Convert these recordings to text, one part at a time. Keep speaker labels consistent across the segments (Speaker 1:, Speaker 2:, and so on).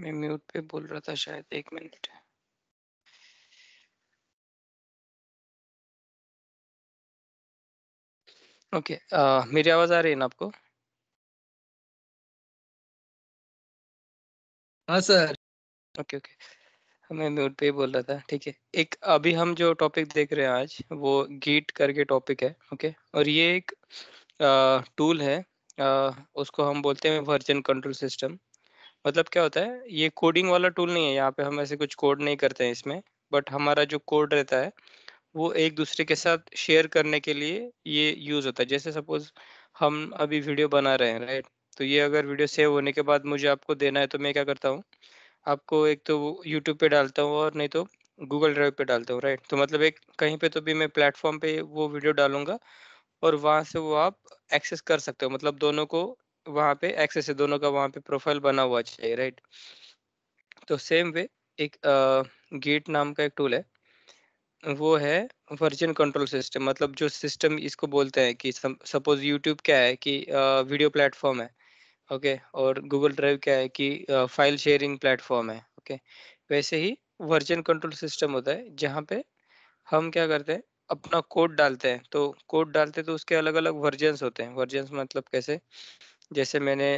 Speaker 1: मैं म्यूट पे बोल रहा था शायद एक मिनट ओके okay, uh, मेरी आवाज आ रही है ना आपको हाँ सर ओके ओके मैं म्यूट
Speaker 2: पे ही बोल रहा था ठीक है एक अभी हम जो टॉपिक देख रहे हैं आज वो गीट करके टॉपिक है ओके और ये एक टूल है आ, उसको हम बोलते हैं वर्जन कंट्रोल सिस्टम मतलब क्या होता है ये कोडिंग वाला टूल नहीं है यहाँ पे हम ऐसे कुछ कोड नहीं करते हैं इसमें बट हमारा जो कोड रहता है वो एक दूसरे के साथ शेयर करने के लिए ये यूज होता है जैसे सपोज हम अभी वीडियो बना रहे हैं राइट तो ये अगर वीडियो सेव होने के बाद मुझे आपको देना है तो मैं क्या करता हूँ आपको एक तो यूट्यूब पे डालता हूँ और नहीं तो गूगल ड्राइव पे डालता हूँ राइट तो मतलब एक कहीं पे तो भी मैं प्लेटफॉर्म पे वो वीडियो डालूंगा और वहाँ से वो आप एक्सेस कर सकते हो मतलब दोनों को वहां पे एक्सेस है दोनों का वहां पे प्रोफाइल बना हुआ चाहिए राइट तो सेम वे एक गेट नाम का एक टूल है वो है वर्जन कंट्रोल सिस्टम मतलब जो सिस्टम इसको बोलते हैं कि सपोज यूट्यूब क्या है कि वीडियो प्लेटफॉर्म है ओके और गूगल ड्राइव क्या है कि फाइल शेयरिंग प्लेटफॉर्म है ओके वैसे ही वर्जन कंट्रोल सिस्टम होता है जहाँ पे हम क्या करते हैं अपना कोड डालते हैं तो कोड डालते हैं तो उसके अलग अलग वर्जन होते हैं वर्जन मतलब कैसे जैसे मैंने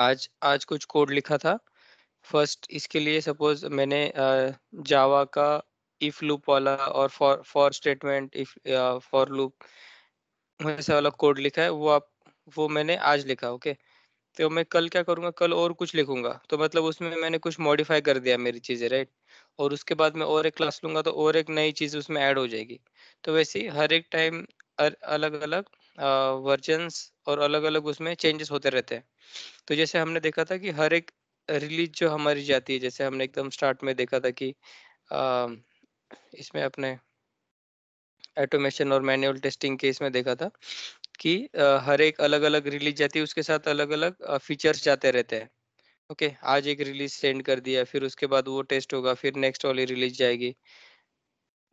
Speaker 2: आज आज कुछ कोड लिखा था फर्स्ट इसके लिए सपोज मैंने जावा का इफ लूप वाला और for for statement if for loop वैसा वाला कोड लिखा है वो आप वो मैंने आज लिखा ओके okay? तो मैं कल क्या करूँगा कल और कुछ लिखूंगा तो मतलब उसमें मैंने कुछ मॉडिफाई कर दिया मेरी चीज़ें राइट और उसके बाद मैं और एक क्लास लूंगा तो और एक नई चीज़ उसमें ऐड हो जाएगी तो वैसे ही हर एक टाइम अलग अलग वर्जन्स और अलग अलग उसमें चेंजेस होते रहते हैं तो जैसे हमने देखा था कि हर एक रिलीज जो हमारी जाती है जैसे हमने एकदम स्टार्ट में देखा था कि इसमें अपने ऑटोमेशन और मैनुअल टेस्टिंग के इसमें देखा था कि हर एक अलग अलग रिलीज जाती है उसके साथ अलग अलग फीचर्स जाते रहते हैं ओके okay, आज एक रिलीज सेंड कर दिया फिर उसके बाद वो टेस्ट होगा फिर नेक्स्ट वाली रिलीज जाएगी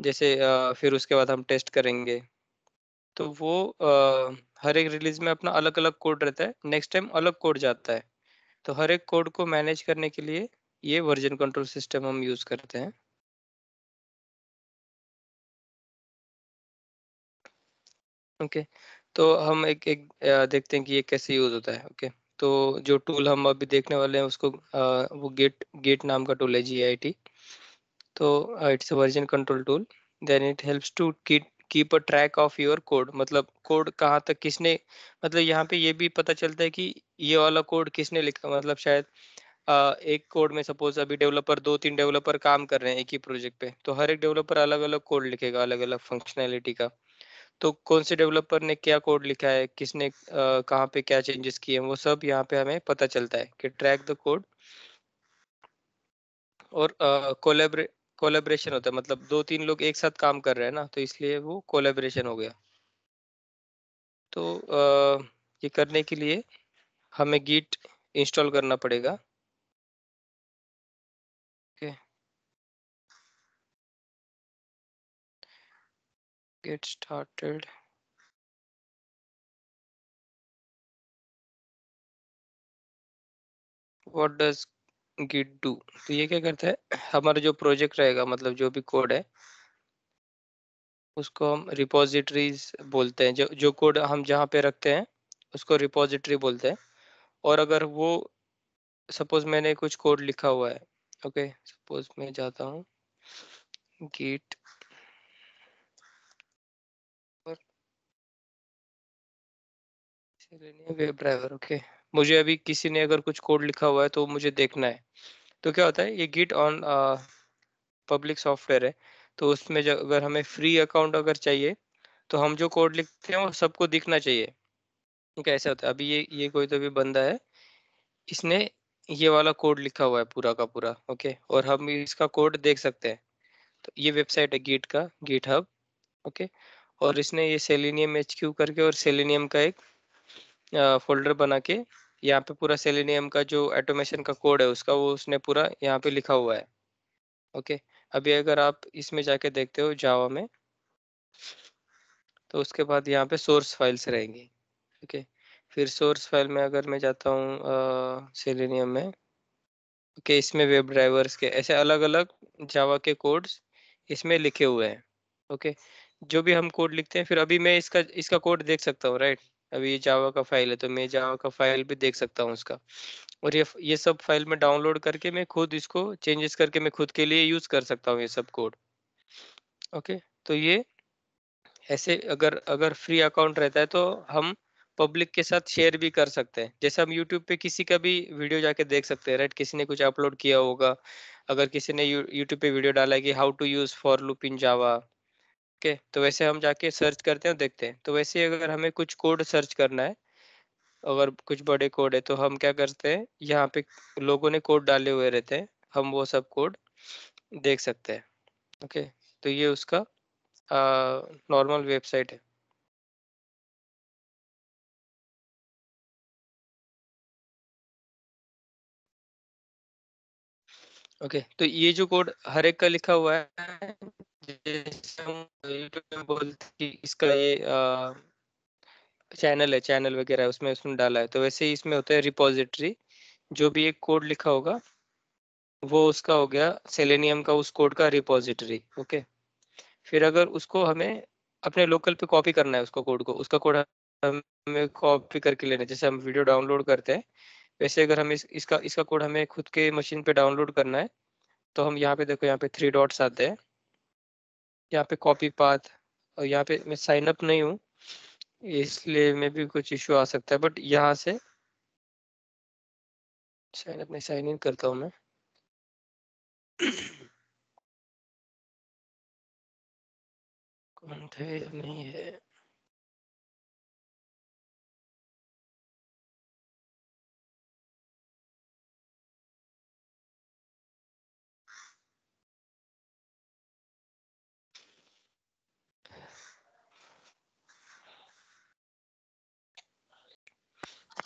Speaker 2: जैसे फिर उसके बाद हम टेस्ट करेंगे तो वो आ, हर एक रिलीज में अपना अलग अलग कोड रहता है नेक्स्ट टाइम अलग कोड जाता है तो हर एक कोड को मैनेज करने के लिए ये वर्जन कंट्रोल सिस्टम
Speaker 1: हम यूज करते हैं ओके okay. तो हम एक एक देखते हैं कि ये कैसे यूज होता है ओके
Speaker 2: okay. तो जो टूल हम अभी देखने वाले हैं उसको आ, वो गेट गेट नाम का टूल है जी आई टी तो it's a version control tool then it helps to kit keep a track of your code मतलब कोड कहाँ तक किसने मतलब यहाँ पे ये भी पता चलता है कि ये वाला कोड किसने लिखा मतलब शायद एक कोड में सपोज अभी डेवलपर दो तीन डेवलपर काम कर रहे हैं एक ही प्रोजेक्ट पे तो हर एक डेवलपर अलग अलग कोड लिखेगा अलग अलग फंक्शनैलिटी का तो कौन से डेवलपर ने क्या कोड लिखा है किसने कहाँ पे क्या चेंजेस किए हैं वो सब यहाँ पे हमें पता चलता है कि ट्रैक द कोड और कोलेबरेट कोलेब्रेशन होता है मतलब दो तीन लोग एक साथ काम कर रहे हैं ना तो इसलिए वो कोलेब्रेशन हो गया तो आ, ये करने के लिए
Speaker 1: हमें गीट इंस्टॉल करना पड़ेगा okay get started what does git do तो ये क्या करता है
Speaker 2: हमारा जो प्रोजेक्ट रहेगा मतलब जो भी कोड है उसको हम रिपोजिटरीज बोलते हैं जो जो कोड हम जहाँ पे रखते हैं उसको रिपोजिटरी बोलते हैं और अगर वो सपोज मैंने कुछ कोड लिखा हुआ है ओके सपोज मैं जाता हूँ git
Speaker 1: web driver okay
Speaker 2: okay. मुझे अभी किसी ने अगर कुछ कोड लिखा हुआ है तो मुझे देखना है तो क्या होता है ये गिट ऑन पब्लिक सॉफ्टवेयर है तो उसमें जब अगर हमें फ्री अकाउंट अगर चाहिए तो हम जो कोड लिखते हैं वो सबको दिखना चाहिए कैसा होता है अभी ये ये कोई तो भी बंदा है इसने ये वाला कोड लिखा हुआ है पूरा का पूरा ओके और हम इसका कोड देख सकते हैं तो ये वेबसाइट है गीट का गीट हब ओके और इसने ये सेलिनियम एच करके और सेलिनियम का एक फोल्डर बना के यहाँ पे पूरा सेलेनियम का जो ऑटोमेशन का कोड है उसका वो उसने पूरा यहाँ पे लिखा हुआ है ओके अभी अगर आप इसमें जाके देखते हो जावा में तो उसके बाद यहाँ पे सोर्स फाइल्स रहेंगी ओके फिर सोर्स फाइल में अगर मैं जाता हूँ सेलेनियम में ओके इसमें वेब ड्राइवर्स के ऐसे अलग अलग जावा के कोड्स इसमें लिखे हुए हैं ओके जो भी हम कोड लिखते हैं फिर अभी मैं इसका इसका कोड देख सकता हूँ राइट अभी ये जावा का फाइल है तो मैं जावा का फाइल भी देख सकता हूँ उसका और ये ये सब फाइल में डाउनलोड करके मैं खुद इसको चेंजेस करके मैं खुद के लिए यूज़ कर सकता हूँ ये सब कोड ओके तो ये ऐसे अगर अगर फ्री अकाउंट रहता है तो हम पब्लिक के साथ शेयर भी कर सकते हैं जैसे हम यूट्यूब पे किसी का भी वीडियो जाके देख सकते हैं राइट किसी ने कुछ अपलोड किया होगा अगर किसी ने यूट्यूब पे वीडियो डाला है कि how to use for loop in Java okay तो वैसे हम जाके सर्च करते हैं और देखते हैं तो वैसे अगर हमें कुछ कोड सर्च करना है अगर कुछ बड़े कोड है तो हम क्या करते हैं यहाँ पे लोगों ने कोड डाले हुए रहते हैं हम वो सब कोड
Speaker 1: देख सकते हैं ओके तो ये उसका नॉर्मल वेबसाइट है ओके okay, तो ये जो
Speaker 2: कोड हर एक का लिखा हुआ है जैसे हम यूट्यूब में बोलते कि इसका ये चैनल है चैनल वगैरह है उसमें उसमें डाला है तो वैसे ही इसमें होता है रिपोजिटरी जो भी एक कोड लिखा होगा वो उसका हो गया सेलेनियम का उस कोड का रिपोजिटरी ओके फिर अगर उसको हमें अपने लोकल पे कॉपी करना है उसको कोड को उसका कोड हमें कॉपी करके लेना है जैसे हम वीडियो डाउनलोड करते हैं वैसे अगर हम इस, इसका इसका कोड हमें खुद के मशीन पे डाउनलोड करना है तो हम यहाँ पे देखो यहाँ पे थ्री डॉट्स आते हैं यहाँ पे कॉपी पाथ और यहाँ पे मैं साइन अप नहीं हूँ इसलिए में भी कुछ इश्यू आ सकता है बट यहाँ से
Speaker 1: साइन अप नहीं साइन इन करता हूँ मैं कौन थे नहीं है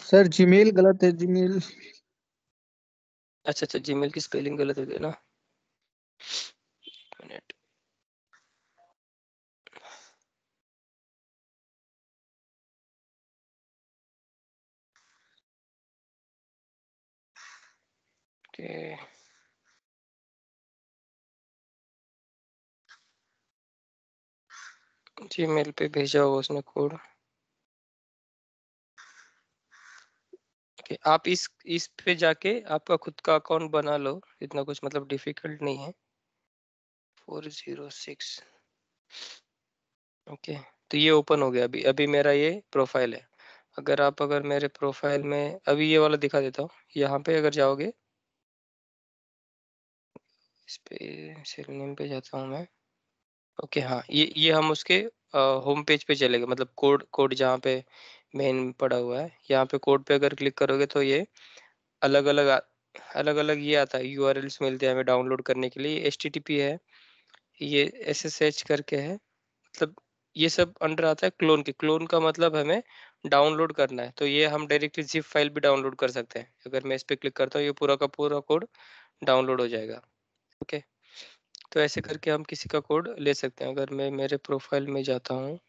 Speaker 1: सर जीमेल गलत है जीमेल
Speaker 2: अच्छा अच्छा जीमेल की स्पेलिंग गलत हो गई ना मिनट
Speaker 1: जीमेल पे भेजा होगा उसने कोड
Speaker 2: ओके आप इस इस पे जाके आपका खुद का अकाउंट बना लो इतना कुछ मतलब डिफिकल्ट नहीं है फोर जीरो सिक्स ओके तो ये ओपन हो गया अभी अभी मेरा ये प्रोफाइल है अगर आप अगर मेरे प्रोफाइल में अभी ये वाला दिखा देता हूँ यहाँ पे अगर जाओगे इस पे सेल नेम पे जाता हूँ मैं ओके हाँ ये ये हम उसके होम पेज पे चलेगा मतलब कोड कोड जहाँ पे मेन पड़ा हुआ है यहाँ पे कोड पे अगर क्लिक करोगे तो ये अलग अलग अलग अलग ये आता है यू आर एल्स मिलते हैं हमें डाउनलोड करने के लिए एच है ये एस करके है मतलब ये सब अंडर आता है क्लोन के क्लोन का मतलब हमें डाउनलोड करना है तो ये हम डायरेक्टली जिप फाइल भी डाउनलोड कर सकते हैं अगर मैं इस पर क्लिक करता हूँ ये पूरा का पूरा कोड डाउनलोड हो जाएगा ओके तो ऐसे करके हम किसी का कोड ले सकते हैं अगर मैं मेरे प्रोफाइल में जाता हूँ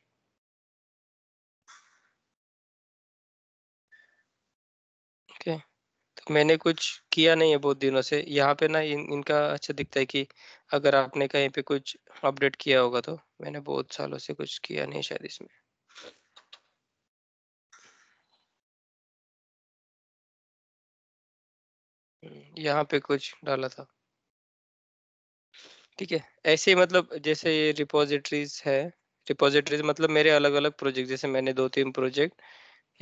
Speaker 2: मैंने कुछ किया नहीं है बहुत दिनों से यहाँ पे ना इन, इनका अच्छा दिखता है कि अगर आपने कहीं पे कुछ अपडेट किया होगा तो मैंने बहुत सालों से कुछ किया नहीं शायद
Speaker 1: इसमें हम्म, यहाँ पे कुछ डाला था ठीक
Speaker 2: है ऐसे ही मतलब जैसे ये रिपोजिटरीज है रिपोजिटरीज मतलब मेरे अलग अलग प्रोजेक्ट जैसे मैंने दो तीन प्रोजेक्ट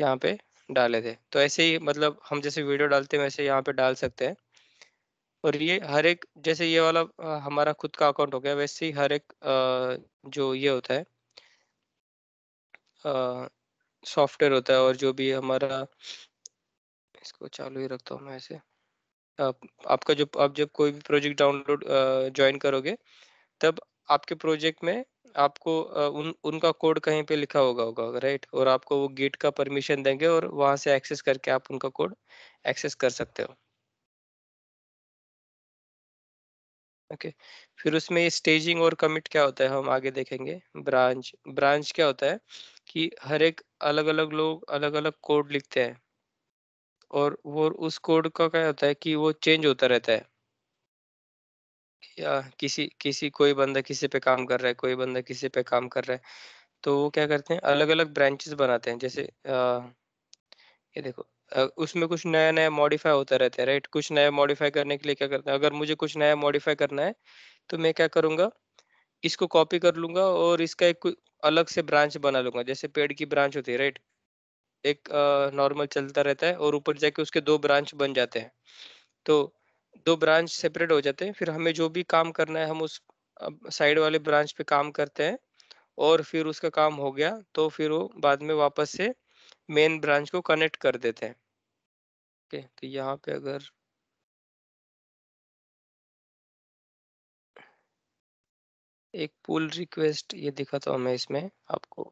Speaker 2: यहाँ पे डाले थे तो ऐसे ही मतलब हम जैसे वीडियो डालते हैं वैसे यहाँ पे डाल सकते हैं और ये हर एक जैसे ये वाला हमारा खुद का अकाउंट हो गया वैसे ही हर एक जो ये होता है सॉफ्टवेयर होता है और जो भी हमारा इसको चालू ही रखता हूँ मैं ऐसे आप, आपका जो आप जब कोई भी प्रोजेक्ट डाउनलोड ज्वाइन करोगे तब आपके प्रोजेक्ट में आपको उन उनका कोड कहीं पे लिखा होगा होगा राइट और आपको वो गेट का परमिशन देंगे और वहां से एक्सेस करके आप उनका कोड एक्सेस कर सकते हो ओके फिर उसमें स्टेजिंग और कमिट क्या होता है हम आगे देखेंगे ब्रांच ब्रांच क्या होता है कि हर एक अलग अलग लोग अलग अलग कोड लिखते हैं और वो उस कोड का क्या होता है कि वो चेंज होता रहता है या किसी किसी कोई बंदा किसी पे काम कर रहा है कोई बंदा किसी पे काम कर रहा है तो वो क्या करते हैं अलग अलग ब्रांचेस बनाते हैं जैसे आ, ये देखो उसमें कुछ नया नया मॉडिफाई होता रहता है राइट कुछ नया मॉडिफाई करने के लिए क्या करते हैं अगर मुझे कुछ नया मॉडिफाई करना है तो मैं क्या करूँगा इसको कॉपी कर लूंगा और इसका एक अलग से ब्रांच बना लूंगा जैसे पेड़ की ब्रांच होती है राइट एक नॉर्मल चलता रहता है और ऊपर जाके उसके दो ब्रांच बन जाते हैं तो दो ब्रांच सेपरेट हो जाते हैं फिर हमें जो भी काम करना है हम उस साइड वाले ब्रांच पे काम करते हैं और फिर उसका काम हो गया तो फिर वो बाद में वापस से मेन ब्रांच को कनेक्ट कर देते हैं
Speaker 1: ओके तो यहाँ पे अगर एक पुल रिक्वेस्ट ये दिखाता हूँ मैं इसमें आपको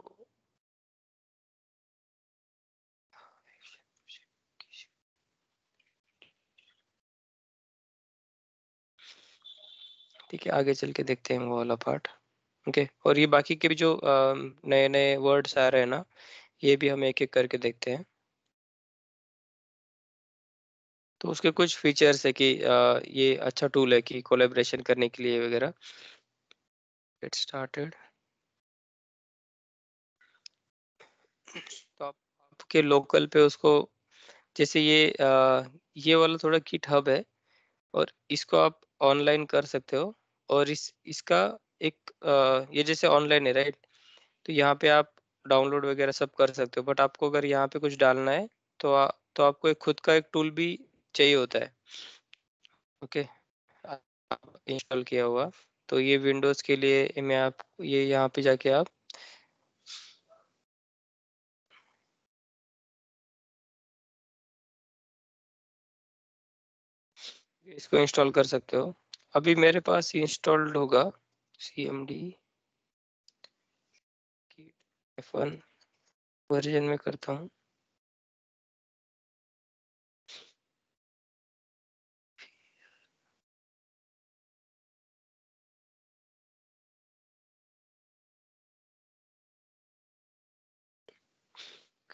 Speaker 2: ठीक है आगे चल के देखते हैं वो वाला पार्ट ओके और ये बाकी के भी जो नए नए वर्ड्स आ रहे हैं ना ये भी हम एक एक करके देखते हैं तो उसके कुछ फीचर्स है कि आ, ये अच्छा टूल है कि कोलेब्रेशन करने के लिए वगैरह गेट स्टार्टेड तो आप, आपके लोकल पे उसको जैसे ये आ, ये वाला थोड़ा किट हब है और इसको आप ऑनलाइन कर सकते हो और इस इसका एक आ, ये जैसे ऑनलाइन है राइट तो यहाँ पे आप डाउनलोड वगैरह सब कर सकते हो बट आपको अगर यहाँ पे कुछ डालना है तो आ, तो आपको एक खुद का एक टूल भी चाहिए होता है ओके इंस्टॉल किया हुआ तो ये विंडोज के लिए मैं आप ये यहाँ पे जाके आप
Speaker 1: इसको इंस्टॉल कर सकते हो अभी मेरे पास इंस्टॉल्ड होगा C M D F version में करता हूँ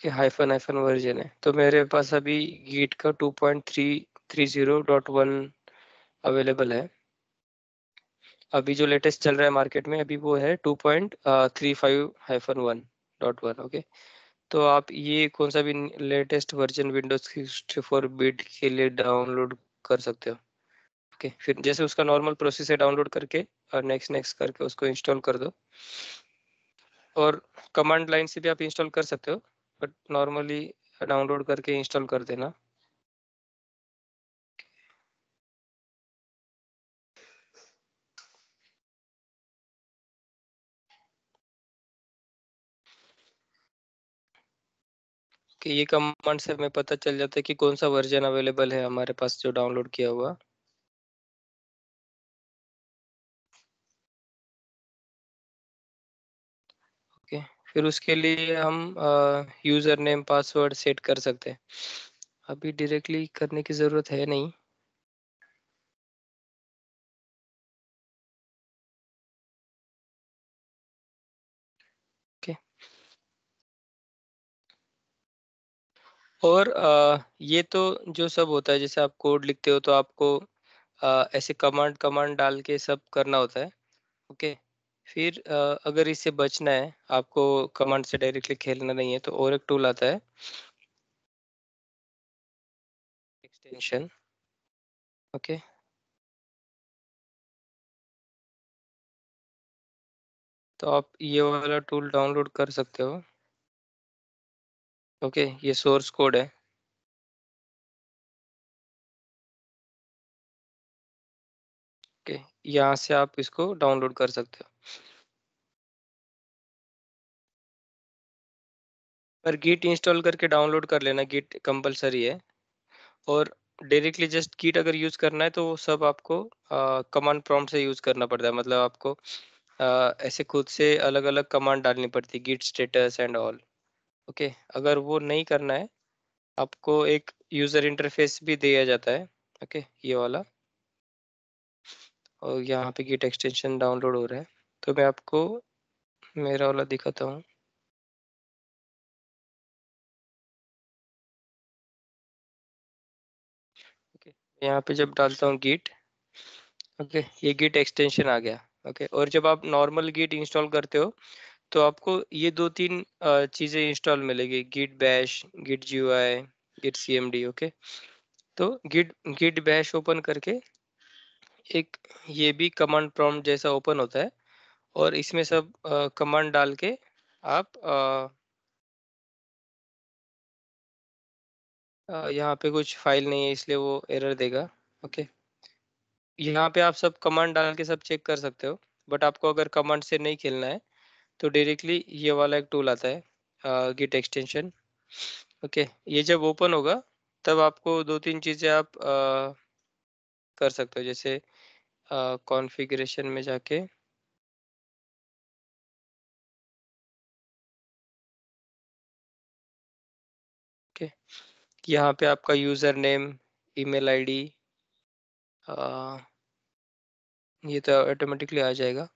Speaker 1: के हाइफन हाइफन वर्जन है तो मेरे पास अभी गीट
Speaker 2: का 2.330.1 अवेलेबल है अभी जो लेटेस्ट चल रहा है मार्केट में अभी वो है two point three five hyphen one dot one okay तो आप ये कौन सा भी latest version windows sixty four bit के लिए डाउनलोड कर सकते हो ओके okay, फिर जैसे उसका नॉर्मल प्रोसेस है डाउनलोड करके और नेक्स्ट नेक्स्ट करके उसको इंस्टॉल कर दो और कमांड लाइन से भी आप इंस्टॉल कर सकते हो बट नॉर्मली डाउनलोड करके इंस्टॉल कर देना
Speaker 1: कि ये कमांड से हमें पता चल जाता है कि कौन सा वर्जन अवेलेबल है हमारे पास जो डाउनलोड किया हुआ ओके फिर
Speaker 2: उसके लिए हम यूज़र नेम पासवर्ड सेट कर सकते हैं अभी
Speaker 1: डायरेक्टली करने की ज़रूरत है नहीं और ये तो
Speaker 2: जो सब होता है जैसे आप कोड लिखते हो तो आपको ऐसे कमांड कमांड डाल के सब करना होता है ओके फिर अगर इससे बचना है आपको
Speaker 1: कमांड से डायरेक्टली खेलना नहीं है तो और एक टूल आता है एक्सटेंशन ओके तो आप ये वाला टूल डाउनलोड कर सकते हो ओके ये सोर्स कोड है ओके यहाँ से आप इसको डाउनलोड कर सकते हो
Speaker 2: पर गिट इंस्टॉल करके डाउनलोड कर लेना गिट कंपलसरी है और डायरेक्टली जस्ट गिट अगर यूज़ करना है तो वो सब आपको कमांड प्रॉम्प्ट से यूज़ करना पड़ता है मतलब आपको आ, ऐसे खुद से अलग अलग कमांड डालनी पड़ती है git status and all okay अगर वो नहीं करना है आपको एक यूज़र इंटरफेस भी दिया जाता है ओके ये वाला और यहाँ
Speaker 1: पे गिट एक्सटेंशन डाउनलोड हो रहा है तो मैं आपको मेरा वाला दिखाता हूँ यहाँ पे जब डालता हूँ गिट ओके ये गिट
Speaker 2: एक्सटेंशन आ गया ओके और जब आप नॉर्मल गिट इंस्टॉल करते हो तो आपको ये दो तीन चीज़ें इंस्टॉल मिलेगी git bash git G I git C M D okay तो गिट गिट बैश ओपन करके एक ये भी कमांड प्रॉम्प्ट जैसा ओपन होता है और इसमें सब कमांड डाल के आप आ, यहाँ पे कुछ फाइल नहीं है इसलिए वो एरर देगा ओके यहाँ पे आप सब कमांड डाल के सब चेक कर सकते हो बट आपको अगर कमांड से नहीं खेलना है तो डायरेक्टली ये वाला एक टूल आता है गिट एक्सटेंशन ओके ये जब ओपन होगा तब आपको दो तीन चीज़ें आप आ, कर सकते हो जैसे कॉन्फ़िगरेशन
Speaker 1: में जाके ओके यहाँ पे आपका यूज़र नेम ईमेल आईडी ये तो ऑटोमेटिकली आ जाएगा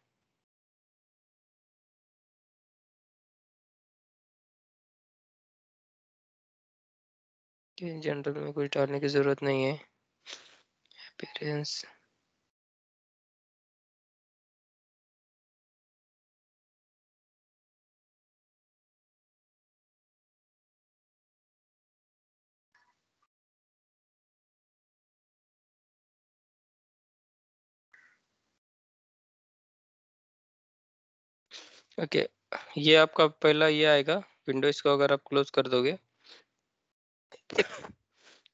Speaker 1: कि जनरल में कुछ डालने की ज़रूरत नहीं है पेरेंट्स ओके okay, ये आपका पहला
Speaker 2: ये आएगा विंडो इसको अगर आप क्लोज कर दोगे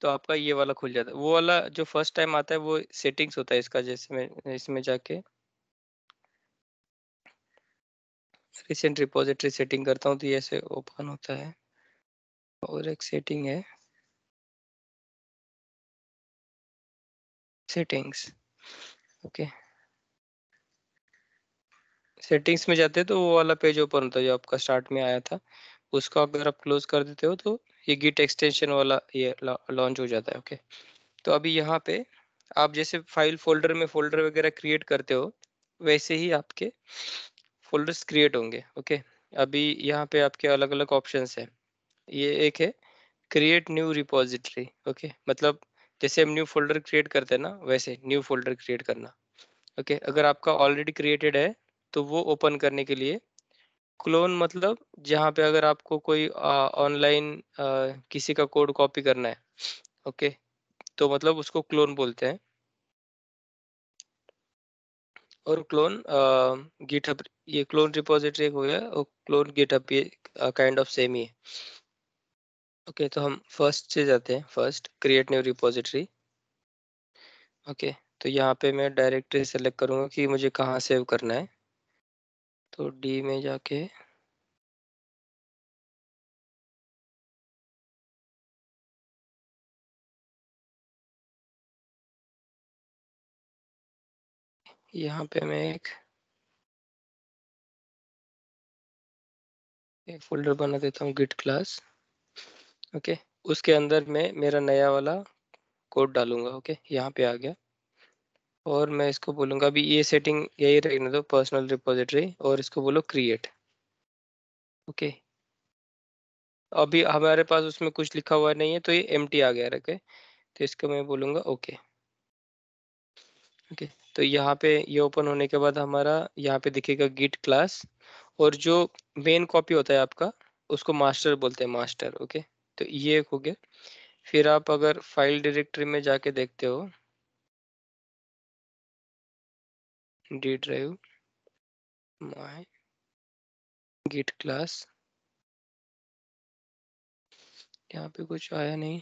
Speaker 2: तो आपका ये वाला खुल जाता है वो वाला जो फर्स्ट टाइम आता है वो सेटिंग्स होता है इसका जैसे में इसमें जाके रिसेंट रिपोजिटरी सेटिंग करता हूँ
Speaker 1: तो ये ऐसे ओपन होता है और एक सेटिंग है सेटिंग्स ओके
Speaker 2: सेटिंग्स में जाते हैं तो वो वाला पेज ओपन होता है जो आपका स्टार्ट में आया था उसको अगर आप क्लोज कर देते हो तो ये गिट एक्सटेंशन वाला ये लॉन्च हो जाता है ओके तो अभी यहाँ पे आप जैसे फाइल फोल्डर में फोल्डर वगैरह क्रिएट करते हो वैसे ही आपके फोल्डर्स क्रिएट होंगे ओके अभी यहाँ पे आपके अलग अलग ऑप्शंस हैं ये एक है क्रिएट न्यू रिपोजिटरी ओके मतलब जैसे हम न्यू फोल्डर क्रिएट करते हैं ना वैसे न्यू फोल्डर क्रिएट करना ओके okay? अगर आपका ऑलरेडी क्रिएटेड है तो वो ओपन करने के लिए क्लोन मतलब जहाँ पे अगर आपको कोई ऑनलाइन किसी का कोड कॉपी करना है ओके तो मतलब उसको क्लोन बोलते हैं और क्लोन गिटअप ये क्लोन रिपोजिटरी हो गया और क्लोन गिटअप ये काइंड ऑफ सेम ही है ओके okay, तो हम फर्स्ट से जाते हैं first create new repository okay तो यहाँ पे मैं डायरेक्टरी सेलेक्ट करूँगा
Speaker 1: कि मुझे कहाँ सेव करना है तो डी में जाके यहाँ पे मैं एक एक फोल्डर बना देता हूँ गिट क्लास
Speaker 2: ओके उसके अंदर मैं मेरा नया वाला कोड डालूंगा ओके यहाँ पे आ गया और मैं इसको बोलूंगा अभी ये सेटिंग यही रहने दो पर्सनल रिपोजिटरी और इसको बोलो क्रिएट ओके अभी हमारे पास उसमें कुछ लिखा हुआ नहीं है तो ये एम आ गया रखे तो इसको मैं बोलूंगा ओके ओके तो यहाँ पे ये ओपन होने के बाद हमारा यहाँ पे दिखेगा गिट क्लास और जो मेन कॉपी होता है आपका उसको मास्टर बोलते हैं मास्टर ओके तो ये हो गया फिर आप अगर फाइल
Speaker 1: डायरेक्टरी में जाके देखते हो d drive my git class यहाँ पे कुछ आया नहीं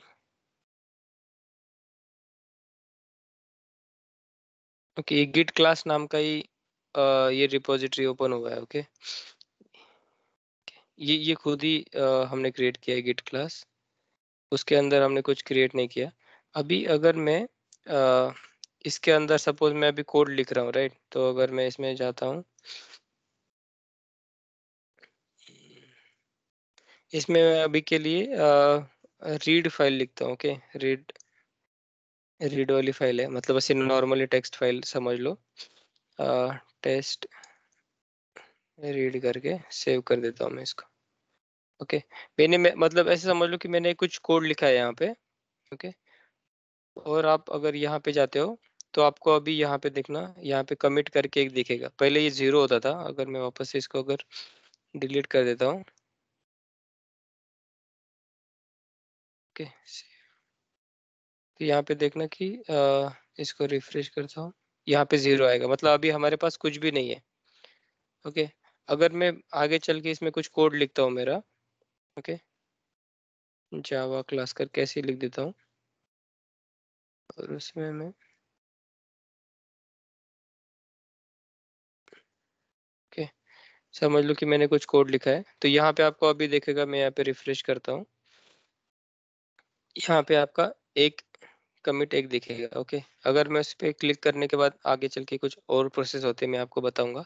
Speaker 1: ओके okay, गिट क्लास नाम
Speaker 2: का ही आ, ये रिपोजिटरी ओपन हुआ है ओके okay? okay. ये ये खुद ही हमने क्रिएट किया है गिट क्लास उसके अंदर हमने कुछ क्रिएट नहीं किया अभी अगर मैं आ, इसके अंदर सपोज मैं अभी कोड लिख रहा हूँ राइट तो अगर मैं इसमें जाता हूँ इसमें मैं अभी के लिए रीड फाइल लिखता हूँ ओके रीड रीड वाली फाइल है मतलब ऐसे नॉर्मली टेक्स्ट फाइल समझ लो टेस्ट रीड करके सेव कर देता हूँ मैं इसको ओके मैंने मैं, मतलब ऐसे समझ लो कि मैंने कुछ कोड लिखा है यहाँ पे ओके और आप अगर यहाँ पे जाते हो तो आपको अभी यहाँ पे देखना यहाँ पे कमिट करके एक दिखेगा पहले ये जीरो होता था अगर मैं वापस से इसको अगर डिलीट कर देता हूँ
Speaker 1: ओके तो यहाँ पे देखना कि आ, इसको रिफ्रेश करता हूँ यहाँ पे जीरो आएगा मतलब अभी
Speaker 2: हमारे पास कुछ भी नहीं है ओके अगर मैं आगे चल के इसमें कुछ कोड लिखता हूँ
Speaker 1: मेरा ओके जावा क्लास कर कैसे लिख देता हूँ और उसमें मैं समझ लो कि मैंने कुछ कोड लिखा है तो यहाँ पे
Speaker 2: आपको अभी देखेगा मैं यहाँ पे रिफ्रेश करता हूँ यहाँ पे आपका एक कमिट एक दिखेगा ओके अगर मैं उस पर क्लिक करने के बाद आगे चल के कुछ और प्रोसेस होते हैं मैं आपको बताऊंगा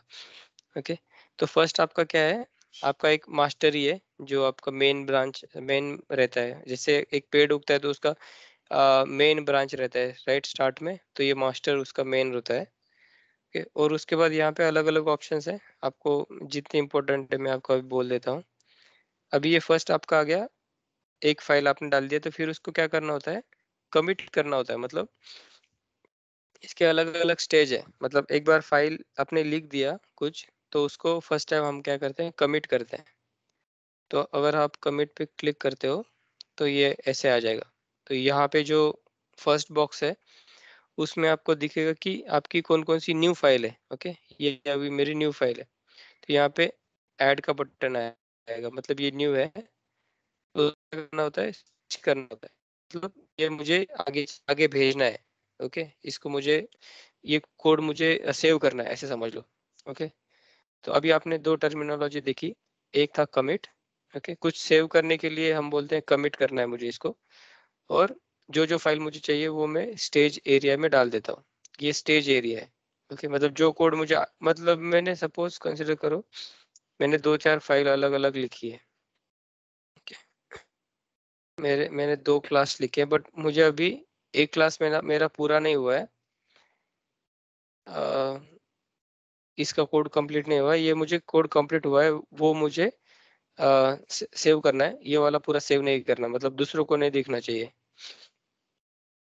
Speaker 2: ओके तो फर्स्ट आपका क्या है आपका एक मास्टर ही है जो आपका मेन ब्रांच मेन रहता है जैसे एक पेड़ उगता है तो उसका मेन ब्रांच रहता है राइट स्टार्ट में तो ये मास्टर उसका मेन रहता है ओके okay, और उसके बाद यहाँ पे अलग अलग ऑप्शंस हैं आपको जितने इम्पोर्टेंट है मैं आपको अभी बोल देता हूँ अभी ये फर्स्ट आपका आ गया एक फाइल आपने डाल दिया तो फिर उसको क्या करना होता है कमिट करना होता है मतलब इसके अलग अलग स्टेज है मतलब एक बार फाइल आपने लिख दिया कुछ तो उसको फर्स्ट टाइम हम क्या करते हैं कमिट करते हैं तो अगर आप कमिट पे क्लिक करते हो तो ये ऐसे आ जाएगा तो यहाँ पे जो फर्स्ट बॉक्स है उसमें आपको दिखेगा कि आपकी कौन कौन सी न्यू फाइल है ओके ये अभी मेरी न्यू फाइल है तो यहाँ पे ऐड का बटन आएगा मतलब ये न्यू है तो करना होता है करना होता है मतलब ये मुझे आगे आगे भेजना है ओके इसको मुझे ये कोड मुझे सेव करना है ऐसे समझ लो ओके तो अभी आपने दो टर्मिनोलॉजी देखी एक था कमिट ओके कुछ सेव करने के लिए हम बोलते हैं कमिट करना है मुझे इसको और जो जो फाइल मुझे चाहिए वो मैं स्टेज एरिया में डाल देता हूँ ये stage area okay okay okay, मतलब जो कोड मुझे मतलब मैंने सपोज कंसिडर करो मैंने दो चार फाइल अलग अलग लिखी है मेरे मैंने दो क्लास लिखे हैं बट मुझे अभी एक क्लास मेरा मेरा पूरा नहीं हुआ है आ, इसका कोड कंप्लीट नहीं हुआ है ये मुझे कोड कंप्लीट हुआ है वो मुझे आ, सेव करना है ये वाला पूरा सेव नहीं करना मतलब दूसरों को नहीं देखना चाहिए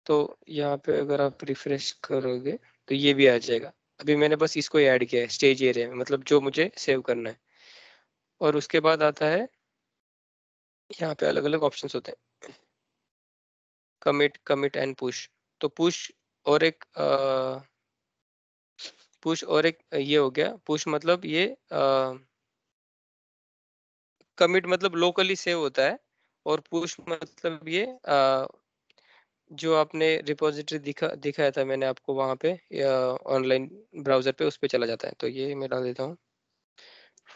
Speaker 2: तो यहाँ पे अगर आप रिफ्रेश करोगे तो ये भी आ जाएगा अभी मैंने बस इसको ऐड किया है स्टेज एरिया में मतलब जो मुझे सेव करना है और उसके बाद आता है यहाँ पे अलग अलग ऑप्शन होते हैं कमिट कमिट एंड पुश तो पुश और एक आ, पुश और एक ये हो गया पुश मतलब ये आ, कमिट मतलब लोकली सेव होता है और पुश मतलब ये आ, जो आपने रिपोजिटरी दिखा दिखाया था मैंने आपको वहाँ पे ऑनलाइन ब्राउजर पे उस पर चला जाता है तो ये मैं डाल देता हूँ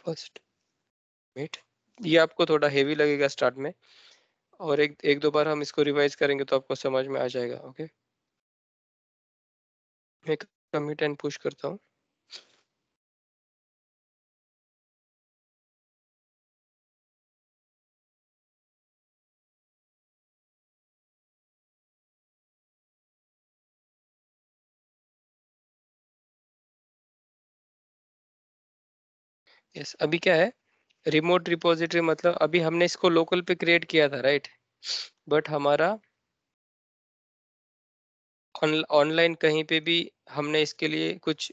Speaker 2: फर्स्ट वेट ये आपको थोड़ा हेवी लगेगा स्टार्ट में और एक एक दो बार हम इसको रिवाइज करेंगे तो आपको समझ में आ
Speaker 1: जाएगा ओके मैं कमिट एंड पुश करता हूँ yes, अभी क्या है रिमोट रिपोजिटरी मतलब
Speaker 2: अभी हमने इसको लोकल पे क्रिएट किया था राइट बट हमारा ऑनलाइन कहीं पे भी हमने इसके लिए कुछ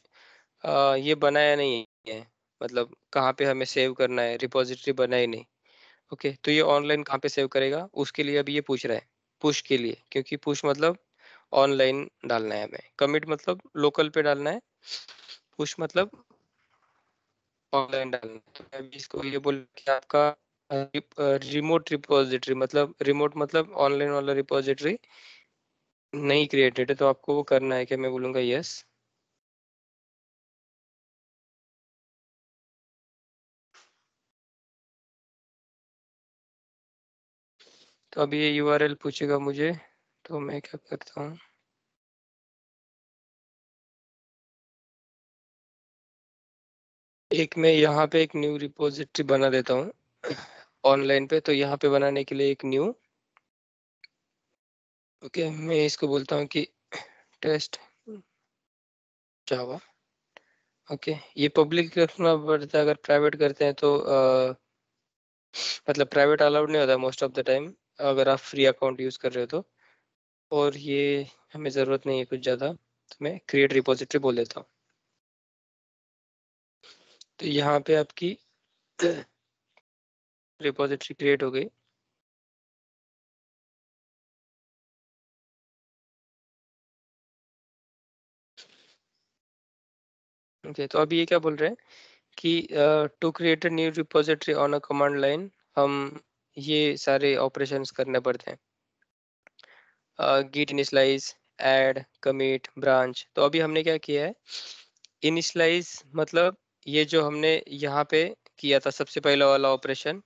Speaker 2: आ, ये बनाया नहीं है मतलब कहाँ पे हमें सेव करना है रिपोजिटरी बनाई नहीं ओके तो ये ऑनलाइन कहाँ पे सेव करेगा उसके लिए अभी ये पूछ रहा है पुश के लिए क्योंकि पुश मतलब ऑनलाइन डालना है हमें कमिट मतलब लोकल पे डालना है पुश मतलब ऑनलाइन डालना तो मैं भी इसको ये बोल कि आपका रिमोट रिपोजिटरी मतलब रिमोट मतलब ऑनलाइन वाला रिपोजिटरी
Speaker 1: नहीं क्रिएटेड है तो आपको वो करना है क्या मैं बोलूँगा यस तो अभी ये यूआरएल पूछेगा मुझे तो मैं क्या करता हूँ एक मैं यहाँ पे एक न्यू रिपोजिटरी बना देता हूँ
Speaker 2: ऑनलाइन पे तो यहाँ पे बनाने के लिए एक न्यू ओके मैं इसको बोलता हूँ कि टेस्ट जावा ओके ये पब्लिक रखना पड़ता है अगर प्राइवेट करते हैं तो आ, मतलब प्राइवेट अलाउड नहीं होता मोस्ट ऑफ द टाइम अगर आप फ्री अकाउंट यूज़ कर रहे हो तो और ये हमें ज़रूरत नहीं है कुछ ज़्यादा तो मैं क्रिएट रिपोजिटरी बोल देता हूँ
Speaker 1: तो यहाँ पे आपकी रिपोजिटरी क्रिएट हो गई
Speaker 2: ओके तो अभी ये क्या बोल रहे हैं कि to create new repository on a command line हम ये सारे ऑपरेशंस करने पड़ते हैं git initialise add commit branch तो अभी हमने क्या किया है इनिशलाइज मतलब ये जो हमने यहाँ पे किया था सबसे पहला वाला ऑपरेशन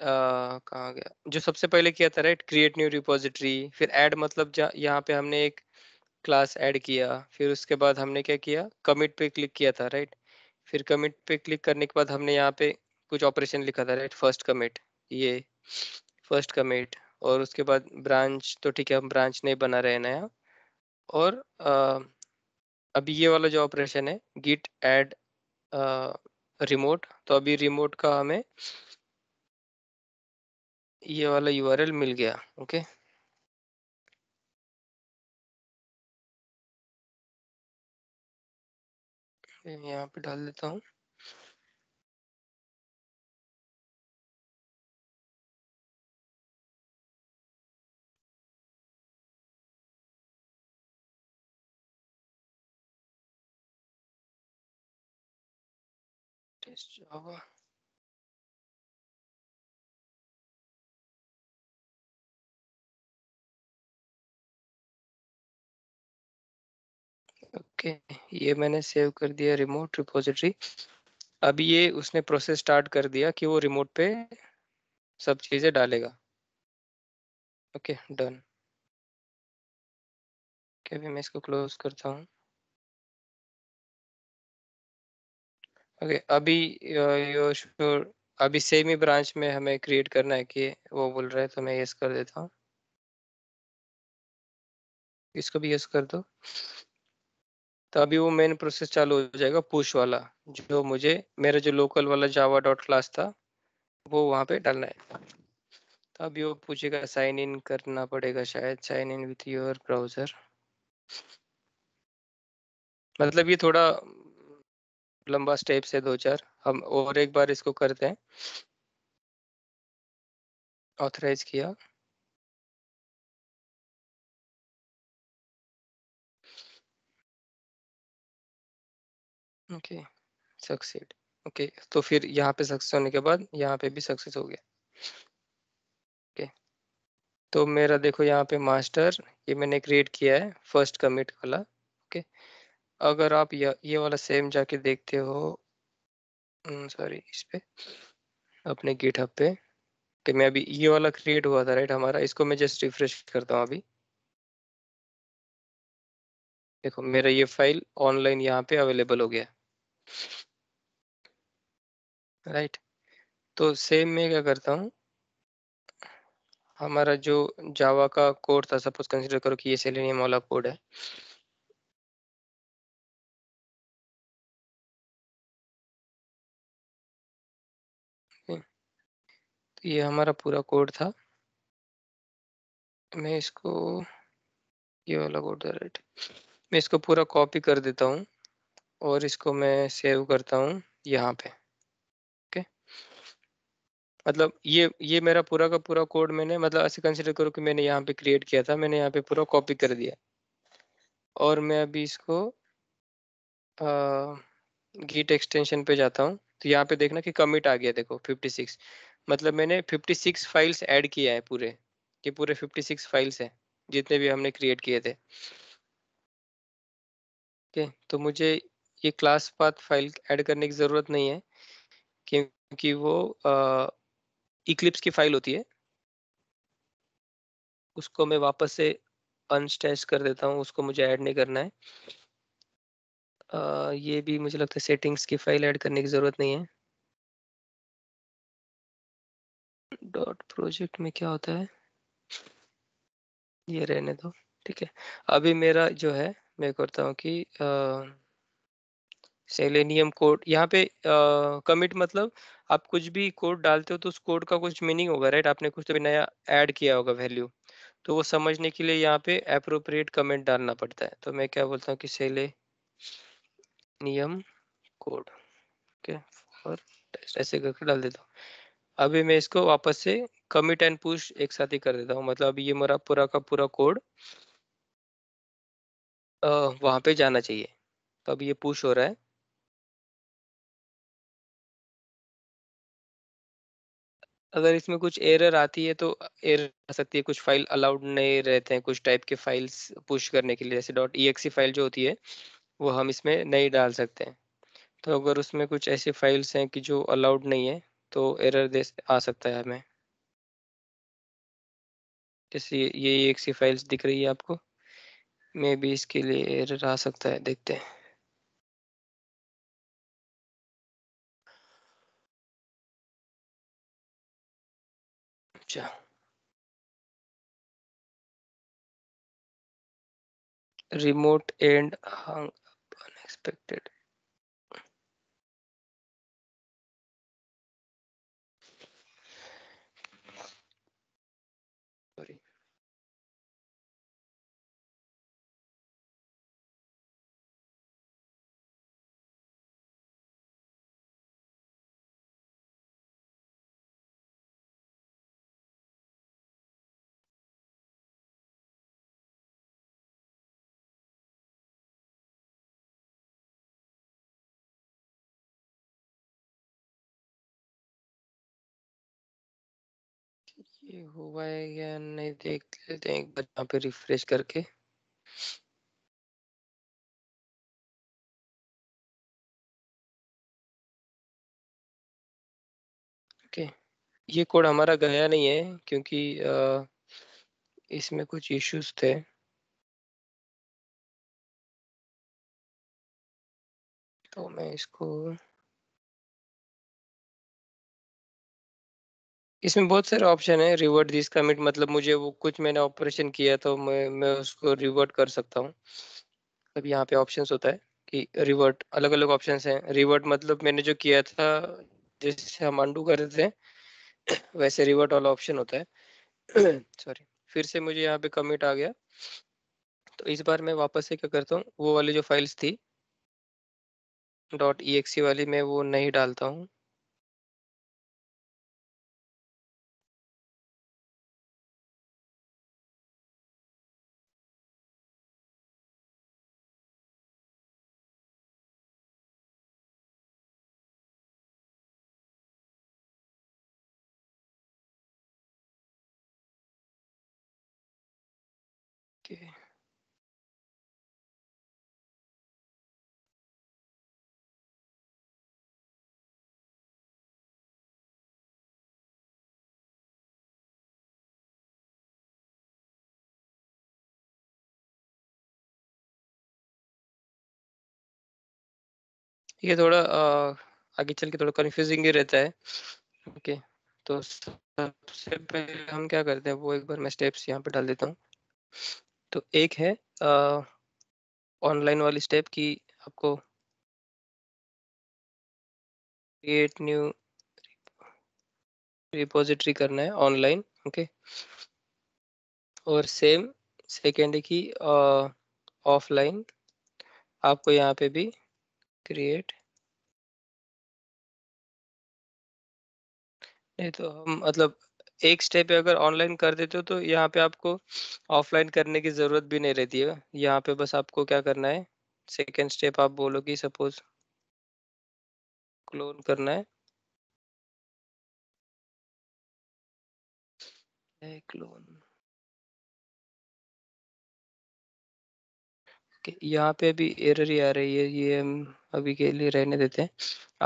Speaker 2: कहा गया जो सबसे पहले किया था राइट क्रिएट न्यू रिपोजिटरी फिर ऐड मतलब यहाँ पे हमने एक क्लास ऐड किया फिर उसके बाद हमने क्या किया कमिट पे क्लिक किया था राइट फिर कमिट पे क्लिक करने के बाद हमने यहाँ पे कुछ ऑपरेशन लिखा था राइट फर्स्ट कमिट ये फर्स्ट कमिट और उसके बाद ब्रांच तो ठीक है हम ब्रांच नहीं बना रहे नया और अभी ये वाला जो ऑपरेशन है गिट एड रिमोट तो अभी रिमोट का हमें
Speaker 1: ये वाला यू मिल गया ओके यहाँ पे डाल देता हूँ is Java. ओके okay, ये
Speaker 2: मैंने सेव कर दिया रिमोट रिपोजिटरी अब ये उसने प्रोसेस स्टार्ट कर दिया कि वो
Speaker 1: रिमोट पे सब चीज़ें डालेगा ओके डन क्या मैं इसको क्लोज करता हूँ ओके अभी योर अभी
Speaker 2: सेम ही ब्रांच में हमें क्रिएट करना है कि वो बोल रहा है तो मैं यस कर देता हूँ इसको भी यस कर दो तो अभी वो मेन प्रोसेस चालू हो जाएगा पुश वाला जो मुझे मेरा जो लोकल वाला जावा डॉट क्लास था वो वहाँ पे डालना है तो अभी वो पूछेगा साइन इन करना पड़ेगा शायद sign in with your browser मतलब ये थोड़ा लंबा स्टेप है दो चार हम और एक बार इसको करते हैं
Speaker 1: ऑथराइज किया ओके सक्सेड ओके तो फिर यहाँ पे सक्सेस होने के बाद
Speaker 2: यहाँ पे भी सक्सेस हो गया ओके okay. तो मेरा देखो यहाँ पे मास्टर ये मैंने क्रिएट किया है फर्स्ट कमिट वाला ओके okay. अगर आप ये वाला सेम जाके देखते हो सॉरी हम्म, इस पे अपने गेट पे तो मैं अभी ये वाला क्रिएट हुआ था राइट हमारा इसको मैं जस्ट रिफ्रेश करता हूँ अभी देखो मेरा ये फाइल ऑनलाइन यहाँ पे अवेलेबल हो गया राइट right. तो सेम मैं क्या करता हूँ हमारा जो जावा का कोड
Speaker 1: था सपोज कंसिडर करो कि ये सेलेनियम वाला कोड है ये हमारा पूरा कोड था मैं इसको
Speaker 2: ये वाला कोड था राइट मैं इसको पूरा कॉपी कर देता हूँ और इसको मैं सेव करता हूँ यहाँ पे ओके मतलब ये ये मेरा पूरा का पूरा कोड मैंने मतलब ऐसे कंसिडर करो कि मैंने यहाँ पे क्रिएट किया था मैंने यहाँ पे पूरा कॉपी कर दिया और मैं अभी इसको गीट एक्सटेंशन पे जाता हूँ तो यहाँ पे देखना कि कमिट आ गया देखो 56 मतलब मैंने 56 फाइल्स ऐड किया है पूरे ये पूरे 56 फाइल्स हैं जितने भी हमने क्रिएट किए थे ओके तो मुझे ये क्लास पाथ फाइल ऐड करने की ज़रूरत नहीं है क्योंकि वो इक्लिप्स की फाइल होती है उसको मैं वापस से अनस्टैच कर देता हूँ उसको मुझे ऐड नहीं करना है आ, ये भी मुझे लगता है सेटिंग्स की फाइल ऐड करने की ज़रूरत नहीं है डॉट प्रोजेक्ट में क्या होता है ये रहने दो ठीक है अभी मेरा जो है मैं करता हूँ कि सेलेनियम कोड यहाँ पे कमिट मतलब आप कुछ भी कोड डालते हो तो उस कोड का कुछ मीनिंग होगा राइट आपने कुछ तो भी नया ऐड किया होगा वैल्यू तो वो समझने के लिए यहाँ पे अप्रोप्रिएट कमेंट डालना पड़ता है तो मैं क्या बोलता हूँ कि सेले नियम कोड ओके फॉर टेस्ट ऐसे करके डाल देता हूँ अभी मैं इसको वापस से कमिट एंड पुश एक साथ ही कर देता हूँ मतलब अभी ये मेरा पूरा का पूरा
Speaker 1: कोड वहाँ पे जाना चाहिए तो अभी ये पुश हो रहा है अगर इसमें कुछ एरर आती है तो एरर आ सकती है कुछ फाइल अलाउड नहीं रहते
Speaker 2: हैं कुछ टाइप के फाइल्स पुश करने के लिए जैसे डॉट ई फाइल जो होती है वो हम इसमें नहीं डाल सकते हैं तो अगर उसमें कुछ ऐसे फाइल्स हैं कि जो अलाउड नहीं है तो एरर दे आ सकता है हमें जैसे ये ये एक सी
Speaker 1: फाइल्स दिख रही है आपको मे भी इसके लिए एरर आ सकता है देखते हैं अच्छा एंड and hung ये हुआ है या नहीं देख लेते हैं एक बार यहाँ पे रिफ्रेश करके ओके ये कोड हमारा गया नहीं है क्योंकि इसमें कुछ इश्यूज थे तो मैं इसको
Speaker 2: इसमें बहुत सारे ऑप्शन है रिवर्ट दिस कमिट मतलब मुझे वो कुछ मैंने ऑपरेशन किया तो मैं मैं उसको रिवर्ट कर सकता हूँ मतलब यहाँ पे ऑप्शन होता है कि रिवर्ट अलग अलग ऑप्शन हैं रिवर्ट मतलब मैंने जो किया था जैसे हम अंडू करते थे वैसे रिवर्ट वाला ऑप्शन होता है सॉरी फिर से मुझे यहाँ पे कमिट आ गया तो इस बार मैं वापस से क्या करता हूँ वो वाली जो फाइल्स थी
Speaker 1: डॉट ई वाली मैं वो नहीं डालता हूँ ओके ये थोड़ा आ, आगे चल के थोड़ा कंफ्यूजिंग ही रहता है ओके okay.
Speaker 2: तो सबसे पहले हम क्या करते हैं वो एक बार मैं स्टेप्स यहाँ पे डाल देता हूँ तो एक है ऑनलाइन वाली स्टेप की आपको क्रिएट न्यू रिपोजिटरी करना है ऑनलाइन ओके और सेम सेकेंड की ऑफलाइन आपको यहाँ पे भी क्रिएट नहीं तो हम मतलब एक स्टेप अगर ऑनलाइन कर देते हो तो यहाँ पे आपको ऑफलाइन करने की जरूरत भी नहीं रहती है यहाँ पे बस आपको क्या करना है सेकेंड स्टेप आप बोलो कि
Speaker 1: सपोज क्लोन करना है क्लोन यहाँ पे अभी एरर ही आ रही है ये हम
Speaker 2: अभी के लिए रहने देते हैं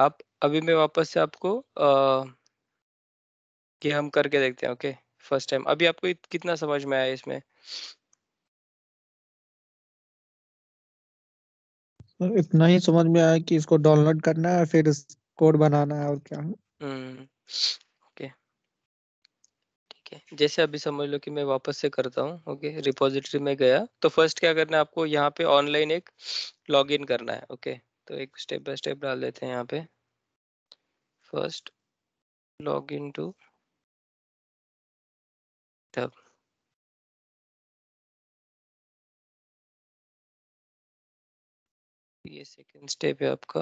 Speaker 2: आप अभी मैं वापस से आपको आ, कि हम करके देखते हैं ओके फर्स्ट टाइम अभी आपको कितना समझ में आया इसमें
Speaker 1: इतना ही समझ में आया कि इसको डाउनलोड करना है फिर कोड बनाना है और क्या हम्म,
Speaker 2: ओके ठीक है जैसे अभी समझ लो कि मैं वापस से करता हूँ ओके रिपोजिटरी में गया तो फर्स्ट क्या करना है आपको यहाँ पे ऑनलाइन एक लॉगिन करना है ओके
Speaker 1: तो एक स्टेप बाय स्टेप डाल देते हैं यहाँ पे first log in to Dope. तो ये सेकंड स्टेप है आपका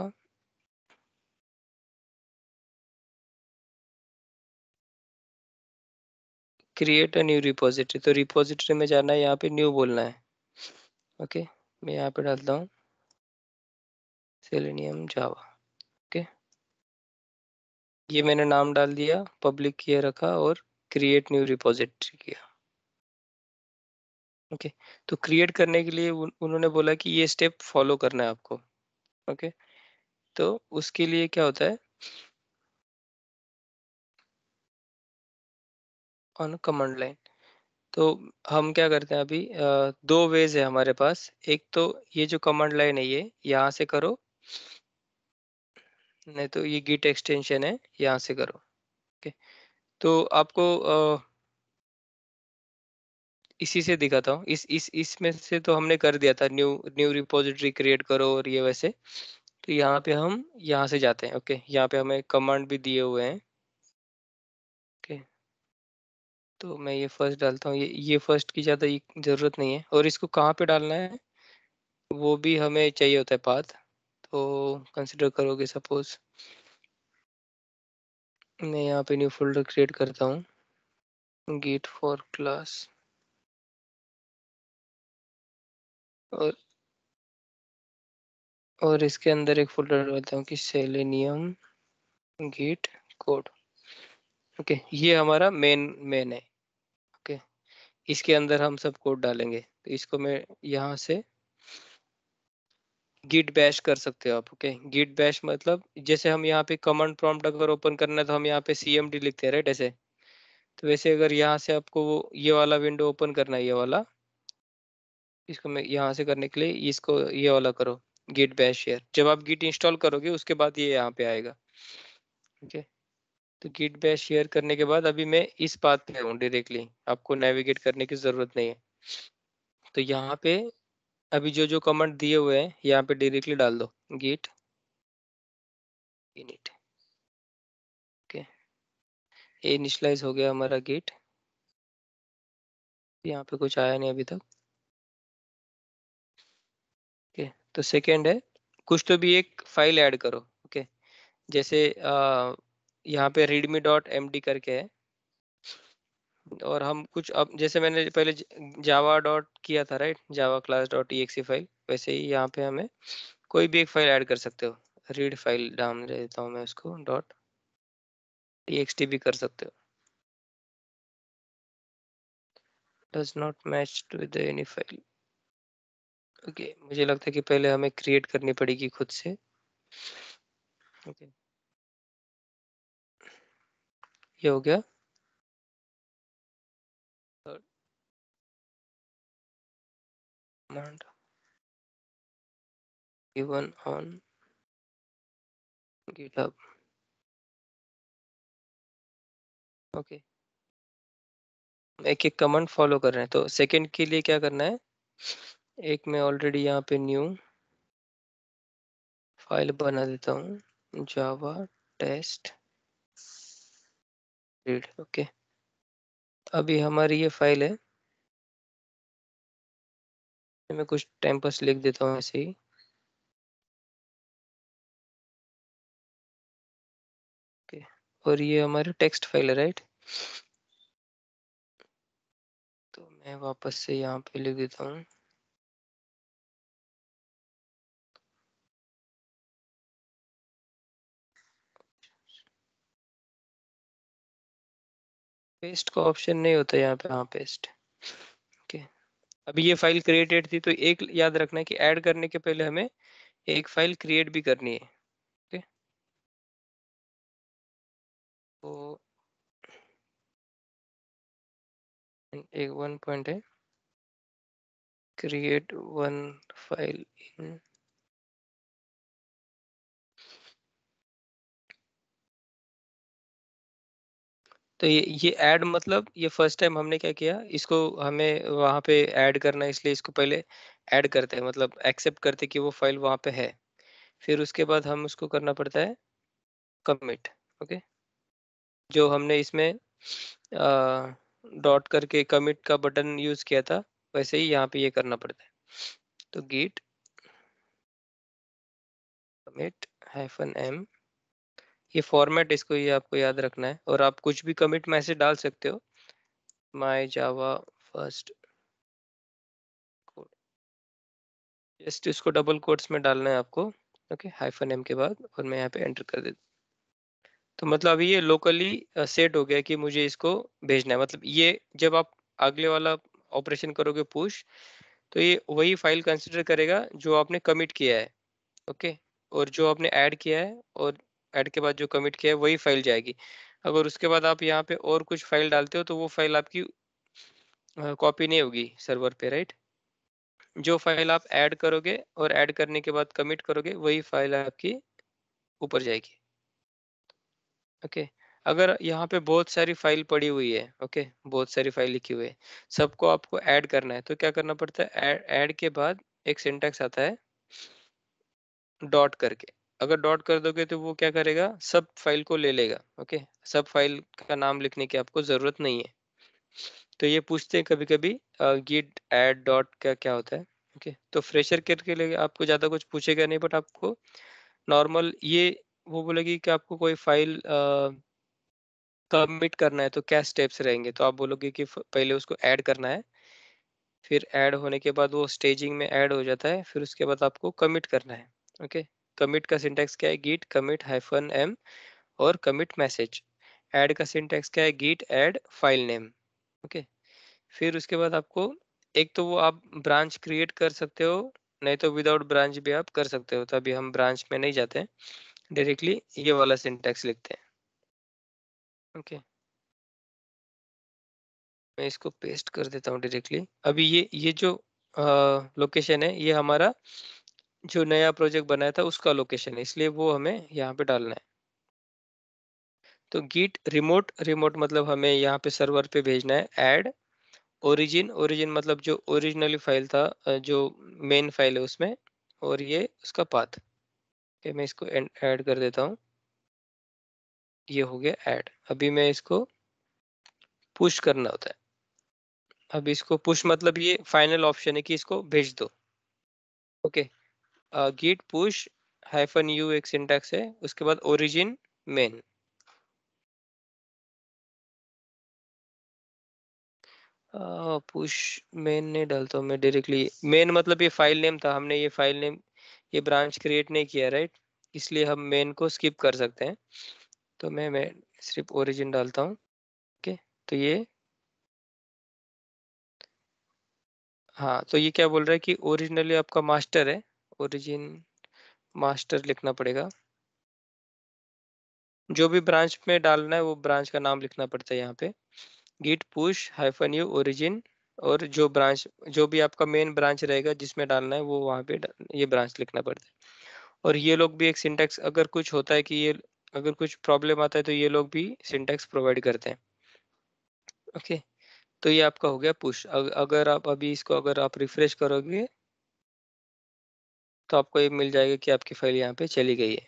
Speaker 1: क्रिएट अ न्यू रिपोजिटरी तो रिपोजिटरी में जाना है यहाँ
Speaker 2: पे न्यू बोलना है ओके मैं यहाँ पे डालता हूँ सेलेनियम जावा ओके ये मैंने नाम डाल दिया पब्लिक किया रखा और क्रिएट न्यू रिपोजिटरी किया ओके okay. तो क्रिएट करने के लिए उन, उन्होंने बोला कि ये स्टेप फॉलो करना है आपको ओके okay. तो उसके लिए क्या होता है ऑन कमांड लाइन तो हम क्या करते हैं अभी आ, दो वेज है हमारे पास एक तो ये जो कमांड लाइन है ये यहाँ से करो नहीं तो ये गिट एक्सटेंशन है यहाँ से करो ओके okay. तो आपको इसी से दिखाता हूँ इस इस इसमें से तो हमने कर दिया था न्यू न्यू रिपोजिटरी क्रिएट करो और ये वैसे तो यहाँ पे हम यहाँ से जाते हैं ओके यहाँ पे हमें कमांड भी दिए हुए हैं ओके तो मैं ये फर्स्ट डालता हूँ ये ये फर्स्ट की ज़्यादा ज़रूरत नहीं है और इसको कहाँ पे डालना है वो भी हमें चाहिए होता है पाथ तो कंसिडर करोगे सपोज मैं यहाँ पे न्यू
Speaker 1: फोल्डर क्रिएट करता हूँ गेट फॉर क्लास और और इसके अंदर एक फोल्डर डालता हूँ कि सेलेनियम गेट कोड
Speaker 2: ओके ये हमारा मेन मेन है ओके इसके अंदर हम सब कोड डालेंगे तो इसको मैं यहाँ से गिट बैश कर सकते हो आप ओके गिट बैश मतलब जैसे हम यहाँ पे कमांड प्रॉम्प्ट अगर ओपन करना है तो हम यहाँ पे cmd लिखते हैं राइट ऐसे तो वैसे अगर यहाँ से आपको वो ये वाला विंडो ओपन करना है ये वाला इसको मैं यहाँ से करने के लिए इसको ये वाला करो गिट बैश शेयर जब आप गिट इंस्टॉल करोगे उसके बाद ये यहाँ पे आएगा ठीक है तो गिट बैश शेयर करने के बाद अभी मैं इस बात पे हूँ डायरेक्टली आपको नेविगेट करने की ज़रूरत नहीं है तो यहाँ पे अभी जो जो कमेंट दिए हुए हैं यहाँ पे डायरेक्टली डाल दो गेट इनिट ओके इनिशलाइज हो गया हमारा गेट यहाँ पे कुछ आया नहीं अभी तक ओके तो सेकंड है कुछ तो भी एक फाइल ऐड करो ओके जैसे आ, यहाँ पे एम करके है और हम कुछ अब जैसे मैंने पहले जावा डॉट किया था right Java class dot E file वैसे ही यहाँ पे हमें कोई भी एक फाइल ऐड कर सकते हो रीड फाइल नाम दे देता हूँ मैं उसको डॉट टी भी कर सकते हो does not match with any file okay मुझे लगता है कि पहले हमें क्रिएट करनी पड़ेगी खुद से
Speaker 1: ओके okay. ये हो गया command given on GitHub. Okay एक एक कमांड फॉलो कर रहे हैं तो सेकंड के लिए क्या
Speaker 2: करना है एक मैं ऑलरेडी यहाँ पे न्यू फाइल बना देता हूँ जावा टेस्ट
Speaker 1: रीड ओके अभी हमारी ये फाइल है मैं कुछ टाइम पास लिख देता हूँ ऐसे ही और ये हमारे टेक्स्ट फाइल है राइट तो मैं वापस से यहाँ पे लिख देता हूँ पेस्ट का ऑप्शन नहीं होता यहाँ पे हाँ पेस्ट
Speaker 2: अभी ये फाइल क्रिएटेड थी तो एक याद रखना है कि ऐड करने के पहले हमें एक फाइल क्रिएट भी
Speaker 1: करनी है ओके तो एक वन पॉइंट है क्रिएट वन फाइल इन
Speaker 2: तो ये ये ऐड मतलब ये फर्स्ट टाइम हमने क्या किया इसको हमें वहाँ पे ऐड करना है इसलिए इसको पहले ऐड करते हैं मतलब एक्सेप्ट करते कि वो फाइल वहाँ पे है फिर उसके बाद हम उसको करना पड़ता है कमिट ओके जो हमने इसमें डॉट करके कमिट का बटन यूज़ किया था वैसे ही यहाँ पे ये यह करना पड़ता है तो गीट कमिट हाइफन एम ये फॉर्मेट इसको ये आपको याद रखना है और आप कुछ भी कमिट मैसेज डाल सकते हो माई जावा फर्स्ट जस्ट इसको डबल कोट्स में डालना है आपको ओके हाइफन एम के बाद और मैं यहाँ पे एंटर कर देता तो मतलब अभी ये लोकली सेट हो गया कि मुझे इसको भेजना है मतलब ये जब आप अगले वाला ऑपरेशन करोगे पुश तो ये वही फाइल कंसिडर करेगा जो आपने कमिट किया है ओके और जो आपने ऐड किया है और ऐड के बाद जो कमिट किया है वही फाइल जाएगी अगर उसके बाद आप यहाँ पे और कुछ फाइल डालते हो तो वो फाइल आपकी कॉपी नहीं होगी सर्वर पे राइट जो फाइल आप ऐड करोगे और ऐड करने के बाद कमिट करोगे वही फाइल आपकी ऊपर जाएगी ओके अगर यहाँ पे बहुत सारी फाइल पड़ी हुई है ओके बहुत सारी फाइल लिखी हुई है सबको आपको ऐड करना है तो क्या करना पड़ता है ऐड के बाद एक सिंटेक्स आता है डॉट करके अगर डॉट कर दोगे तो वो क्या करेगा सब फाइल को ले लेगा ओके सब फाइल का नाम लिखने की आपको ज़रूरत नहीं है तो ये पूछते हैं कभी कभी गिट एड डॉट का क्या होता है ओके तो फ्रेशर केयर के लिए आपको ज़्यादा कुछ पूछेगा नहीं बट आपको नॉर्मल ये वो बोलेगी कि आपको कोई फाइल सबमिट करना है तो क्या स्टेप्स रहेंगे तो आप बोलोगे कि पहले उसको ऐड करना है फिर ऐड होने के बाद वो स्टेजिंग में ऐड हो जाता है फिर उसके बाद आपको कमिट करना है ओके कमिट का सिंटेक्स क्या है गीट कमिट हाइफन एम और कमिट मैसेज add का सिंटेक्स क्या है git add file name okay फिर उसके बाद आपको एक तो वो आप ब्रांच क्रिएट कर सकते हो नहीं तो विदाउट ब्रांच भी आप कर सकते हो तो अभी हम ब्रांच में नहीं जाते डायरेक्टली ये वाला सिंटेक्स लिखते हैं ओके okay. मैं इसको पेस्ट कर देता हूँ डायरेक्टली अभी ये ये जो लोकेशन है ये हमारा जो नया प्रोजेक्ट बनाया था उसका लोकेशन है इसलिए वो हमें यहाँ पे डालना है तो गिट रिमोट रिमोट मतलब हमें यहाँ पे सर्वर पे भेजना है एड ओरिजिन ओरिजिन मतलब जो ओरिजिनली फाइल था जो मेन फाइल है उसमें और ये उसका पाथ okay, मैं इसको ऐड कर देता हूँ ये हो गया ऐड अभी मैं इसको पुश करना होता है अब इसको पुश मतलब ये फाइनल ऑप्शन है कि इसको भेज दो okay okay. Git push hyphen U एक सिंटैक्स है उसके बाद ओरिजिन मेन पुश मेन नहीं डालता हूँ मैं डायरेक्टली मेन मतलब ये फाइल नेम था हमने ये फाइल नेम ये ब्रांच क्रिएट नहीं किया राइट इसलिए हम मेन को स्किप कर सकते हैं तो मैं मैं सिर्फ ओरिजिन डालता हूँ ओके तो ये हाँ तो ये क्या बोल रहा है कि ओरिजिनली आपका मास्टर है ओरिजिन मास्टर लिखना पड़ेगा जो भी ब्रांच में डालना है वो ब्रांच का नाम लिखना पड़ता है यहाँ पे git push hyphen U origin और जो ब्रांच जो भी आपका मेन ब्रांच रहेगा जिसमें डालना है वो वहाँ पे ये ब्रांच लिखना पड़ता है और ये लोग भी एक सिंटेक्स अगर कुछ होता है कि ये अगर कुछ प्रॉब्लम आता है तो ये लोग भी सिंटेक्स प्रोवाइड करते हैं ओके okay, तो ये आपका हो गया पुश अगर आप अभी इसको अगर आप रिफ्रेश करोगे तो आपको ये मिल जाएगा कि आपकी फाइल यहाँ पे चली गई है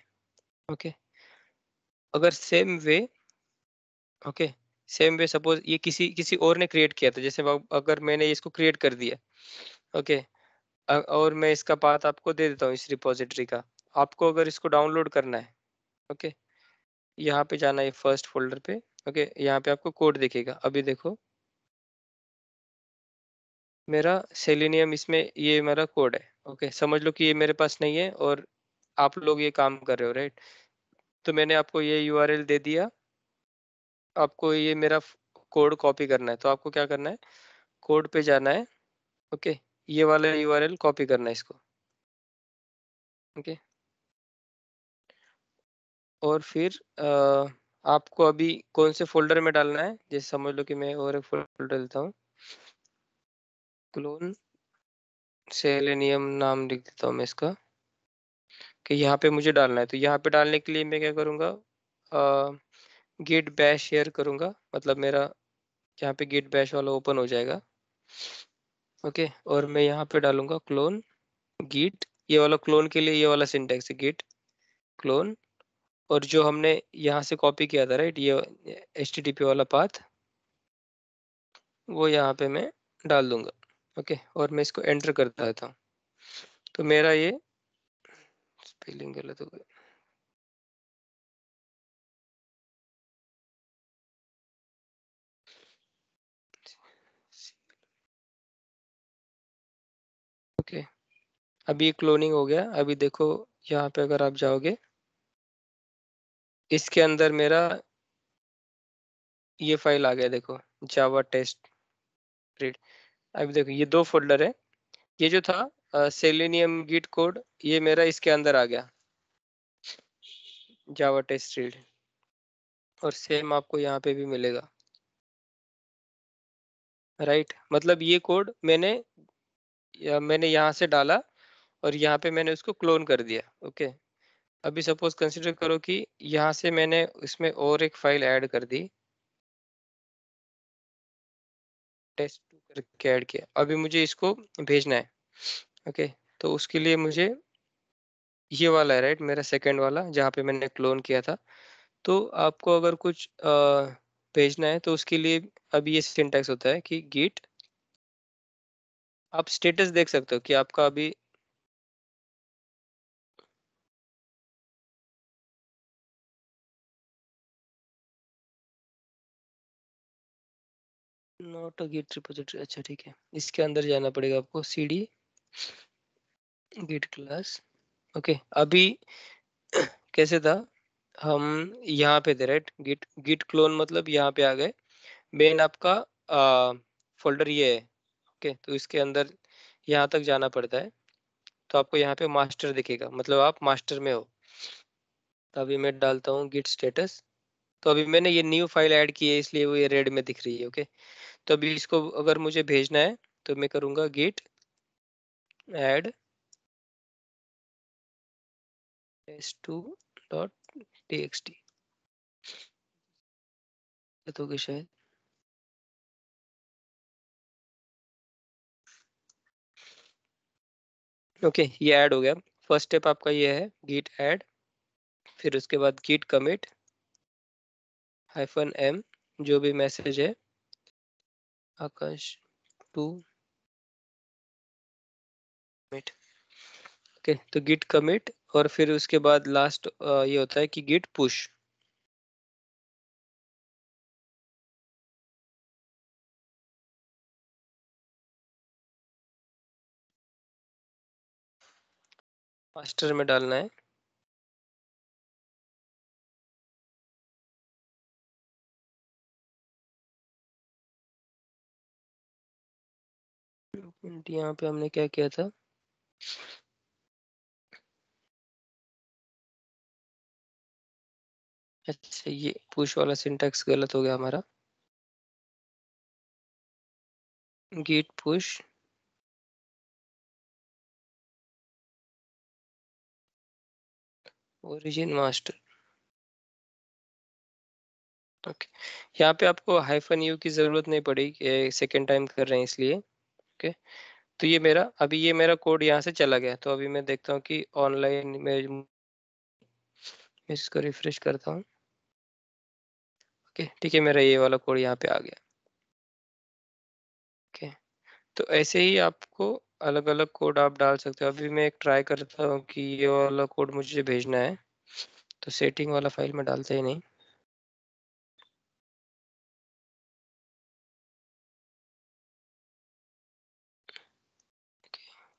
Speaker 2: ओके okay. अगर same way okay same way suppose ये किसी किसी और ने क्रिएट किया था तो जैसे अगर मैंने इसको क्रिएट कर दिया ओके okay. और मैं इसका पाथ आपको दे देता हूँ इस रिपोजिटरी का आपको अगर इसको डाउनलोड करना है ओके okay. यहाँ पे जाना है फर्स्ट फोल्डर पे ओके okay. यहाँ पे आपको कोड दिखेगा अभी देखो मेरा सेलिनियम इसमें ये मेरा कोड है ओके समझ लो कि ये मेरे पास नहीं है और आप लोग ये काम कर रहे हो राइट तो मैंने आपको ये यू दे दिया आपको ये मेरा कोड कॉपी करना है तो आपको क्या करना है कोड पे जाना है ओके ये वाला यू कॉपी करना है इसको ओके और फिर आ, आपको अभी कौन से फोल्डर में डालना है जैसे समझ लो कि मैं और एक फोल्डर देता हूँ क्लोन सेलेनियम नाम लिख देता हूँ मैं इसका कि यहाँ पे मुझे डालना है तो यहाँ पे डालने के लिए मैं क्या करूँगा गेट बैश शेयर करूँगा मतलब मेरा यहाँ पे गेट बैश वाला ओपन हो जाएगा ओके और मैं यहाँ पे डालूंगा क्लोन गीट ये वाला क्लोन के लिए ये वाला सिंटेक्स है गिट क्लोन और जो हमने यहाँ से कॉपी किया था राइट ये एच वाला पाथ वो यहाँ पे मैं डाल दूंगा ओके और
Speaker 1: मैं इसको एंटर कर देता हूँ तो मेरा ये स्पेलिंग गलत हो गया ओके अभी क्लोनिंग हो गया अभी देखो यहाँ पे अगर आप
Speaker 2: जाओगे इसके अंदर मेरा ये फाइल आ गया देखो जावा टेस्ट रीड अभी देखो ये दो फोल्डर है ये जो था सेलेनियम गिट कोड ये मेरा इसके अंदर आ गया जावा टेस्ट रीड और सेम आपको यहाँ पे भी मिलेगा राइट right. मतलब ये कोड मैंने या मैंने यहाँ से डाला और यहाँ पे मैंने उसको क्लोन कर दिया ओके okay. अभी सपोज कंसीडर करो कि यहाँ से मैंने इसमें और एक फाइल ऐड कर दी टेस्ट करके ऐड किया अभी मुझे इसको भेजना है ओके तो उसके लिए मुझे ये वाला है राइट मेरा सेकंड वाला जहाँ पे मैंने क्लोन किया था तो आपको अगर कुछ आ, भेजना है तो उसके लिए अभी ये सिंटैक्स होता है कि गिट आप
Speaker 1: स्टेटस देख सकते हो कि आपका अभी नॉट अ गेट रिपोजिटरी अच्छा ठीक है इसके अंदर जाना पड़ेगा
Speaker 2: आपको C D git class okay अभी कैसे था हम यहाँ पे थे राइट गिट गिट क्लोन मतलब यहाँ पे आ गए मेन आपका आ, फोल्डर ये है ओके तो इसके अंदर यहाँ तक जाना पड़ता है तो आपको यहाँ पे मास्टर दिखेगा मतलब आप मास्टर में हो तो अभी मैं डालता हूँ गिट स्टेटस तो अभी मैंने ये न्यू फाइल ऐड की है इसलिए वो ये रेड में दिख रही है ओके तो अभी इसको अगर मुझे भेजना है तो मैं करूँगा git
Speaker 1: add S two dot T X T तो शायद ओके okay, ये ऐड हो गया फर्स्ट स्टेप आपका ये है गिट ऐड
Speaker 2: फिर उसके बाद गिट कमिट हाइफन एम जो भी मैसेज है आकाश टू कमिट ओके तो गिट कमिट और फिर उसके बाद
Speaker 1: लास्ट ये होता है कि गिट पुश मास्टर में डालना है मिनट यहाँ पे हमने क्या किया था अच्छा ये पुश वाला सिंटैक्स गलत हो गया हमारा git push origin master okay यहाँ पे
Speaker 2: आपको हाइफन यू की ज़रूरत नहीं पड़ी सेकेंड टाइम कर रहे हैं इसलिए ओके तो ये मेरा अभी ये मेरा कोड यहाँ से चला गया तो अभी मैं देखता हूँ कि ऑनलाइन इमेज इसको रिफ्रेश करता हूँ ओके ठीक है मेरा ये वाला कोड यहाँ पे आ गया ओके तो ऐसे ही आपको अलग अलग कोड आप डाल सकते हो अभी मैं एक ट्राई करता हूँ कि ये वाला कोड मुझे भेजना है
Speaker 1: तो सेटिंग वाला फाइल में डालते ही नहीं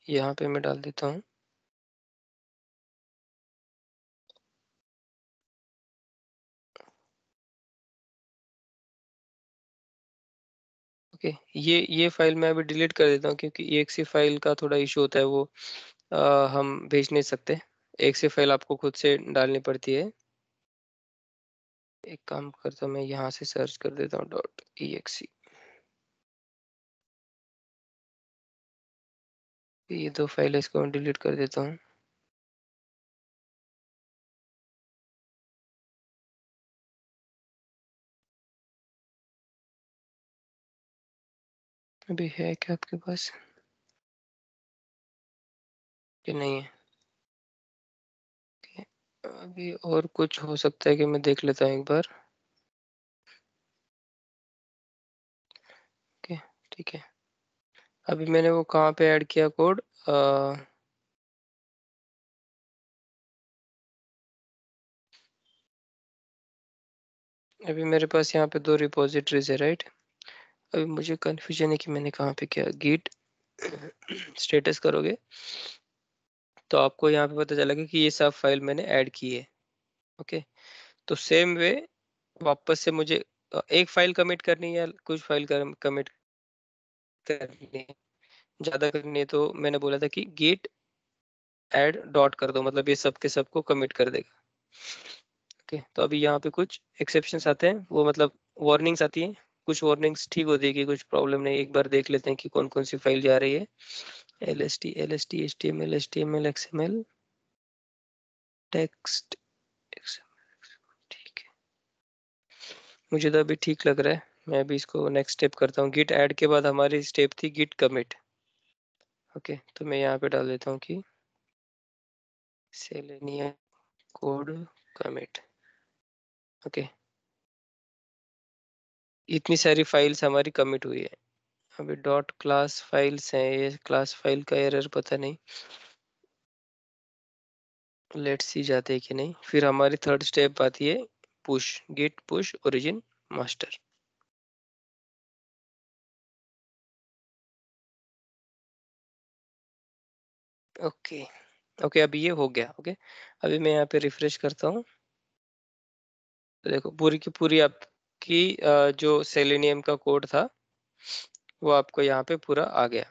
Speaker 1: यहाँ पे मैं डाल देता हूँ ये ये फाइल मैं अभी डिलीट कर देता हूँ क्योंकि ई
Speaker 2: फाइल का थोड़ा इशू होता है वो आ, हम भेज नहीं सकते एक सी फाइल आपको खुद से
Speaker 1: डालनी पड़ती है एक काम करता हूँ मैं यहाँ से सर्च कर देता हूँ डॉट ई एक्सी ये दो फाइल है इसको मैं डिलीट कर देता हूँ अभी है क्या आपके पास कि नहीं है अभी और कुछ हो सकता है कि मैं देख लेता हूँ एक बार ठीक है अभी मैंने वो कहाँ पे ऐड किया कोड अभी मेरे पास यहाँ पे दो
Speaker 2: रिपोजिटरीज है राइट अभी मुझे कन्फ्यूजन है कि मैंने कहाँ पे किया गेट स्टेटस करोगे तो आपको यहाँ पे पता चलेगा कि ये सब फाइल मैंने ऐड की है ओके तो सेम वे वापस से मुझे एक फाइल कमिट करनी है या कुछ फाइल कमिट करनी ज़्यादा करनी है तो मैंने बोला था कि गेट एड डॉट कर दो मतलब ये सब के सब को कमिट कर देगा ओके तो अभी यहाँ पे कुछ एक्सेप्शन आते हैं वो मतलब वार्निंग्स आती हैं कुछ वार्निंग्स ठीक होती है कि कुछ प्रॉब्लम नहीं एक बार देख लेते हैं कि कौन कौन सी फाइल जा रही है L S T L S T S T M L S T M L X M L text ठीक है मुझे तो अभी ठीक लग रहा है मैं भी इसको नेक्स्ट स्टेप करता हूँ गिट ऐड के बाद हमारी स्टेप थी गिट कमिट
Speaker 1: ओके तो मैं यहाँ पे डाल देता हूँ कि सेलेनिया कोड कमिट ओके
Speaker 2: इतनी सारी फाइल्स हमारी कमिट हुई है अभी डॉट क्लास फाइल्स हैं ये क्लास फाइल का एरर पता नहीं लेट्स सी जाते हैं कि
Speaker 1: नहीं फिर हमारी थर्ड स्टेप आती है push git push origin master okay okay अभी ये हो गया ओके अभी मैं यहाँ पे
Speaker 2: रिफ्रेश करता हूँ तो देखो पूरी की पूरी आपकी जो सेलेनियम का कोड था वो आपको यहाँ पे पूरा आ गया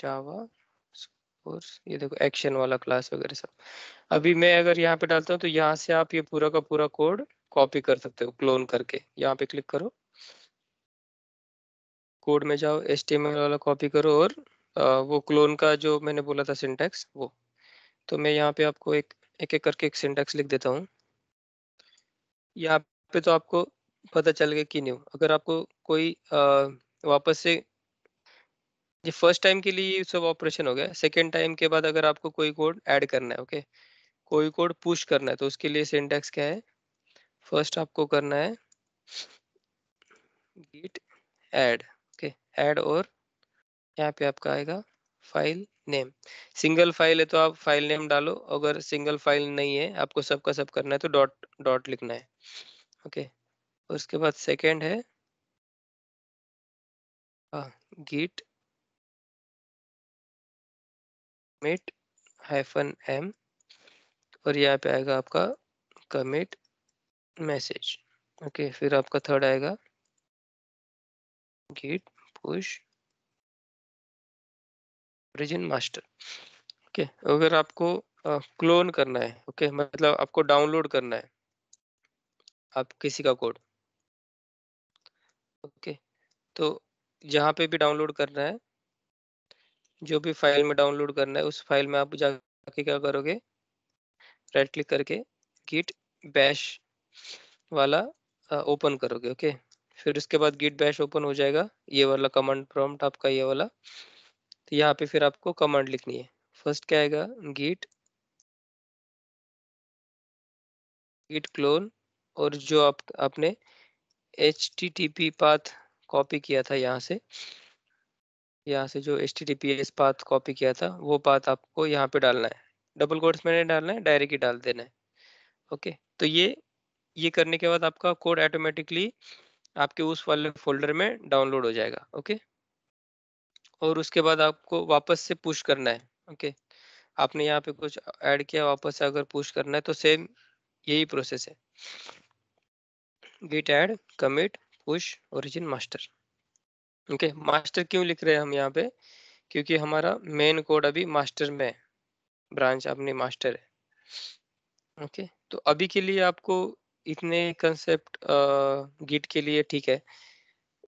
Speaker 2: जावा ये देखो एक्शन वाला क्लास वगैरह सब अभी मैं अगर यहाँ पे डालता हूँ तो यहाँ से आप ये पूरा का पूरा कोड कॉपी कर सकते हो क्लोन करके यहाँ पे क्लिक करो कोड में जाओ एस वाला कॉपी करो और वो क्लोन का जो मैंने बोला था सिंटैक्स वो तो मैं यहाँ पे आपको एक एक एक करके एक सिंटैक्स लिख देता हूँ यहाँ पे तो आपको पता चल गया कि न्यू अगर आपको कोई आ, वापस से ये फर्स्ट टाइम के लिए सब ऑपरेशन हो गया सेकेंड टाइम के बाद अगर आपको कोई कोड ऐड करना है ओके कोई कोड पुश करना है तो उसके लिए सिंटैक्स क्या है फर्स्ट आपको करना है गिट एड ओके एड और यहाँ पे आपका आएगा फाइल नेम सिंगल फाइल है तो आप फाइल नेम डालो अगर सिंगल फाइल नहीं है आपको सबका सब करना है तो डॉट डॉट लिखना है
Speaker 1: ओके उसके बाद सेकंड है गिट मिट हाइफन
Speaker 2: एम और यहाँ पे आएगा आपका कमिट मैसेज ओके फिर आपका थर्ड आएगा
Speaker 1: git push origin master okay
Speaker 2: अगर आपको क्लोन करना है ओके okay? मतलब आपको डाउनलोड करना है आप किसी का कोड ओके okay. तो जहाँ पे भी डाउनलोड करना है जो भी फाइल में डाउनलोड करना है उस फाइल में आप जाके क्या करोगे राइट क्लिक करके गिट बैश वाला ओपन करोगे ओके फिर उसके बाद गिट बैश ओपन हो जाएगा ये वाला कमांड प्रॉम्प्ट आपका ये वाला तो यहाँ पे फिर आपको कमांड लिखनी है फर्स्ट क्या आएगा गीट git क्लोन और जो आप आपने H T T P path copy किया था यहाँ से यहाँ से जो H T T P S path copy किया था वो पाथ आपको यहाँ पे डालना है डबल कोड्स नहीं डालना है डायरेक्ट ही डाल देना है ओके तो ये ये करने के बाद आपका कोड ऑटोमेटिकली आपके उस वाले फोल्डर में डाउनलोड हो जाएगा ओके और उसके बाद आपको वापस से पुश करना है ओके आपने यहाँ पे कुछ ऐड किया वापस से अगर पुश करना है तो सेम यही प्रोसेस है git add commit push origin master okay master क्यों लिख रहे हैं हम यहाँ पे क्योंकि हमारा मेन कोड अभी मास्टर में है ब्रांच अपने मास्टर है ओके तो अभी के लिए आपको इतने कंसेप्ट गिट के लिए ठीक है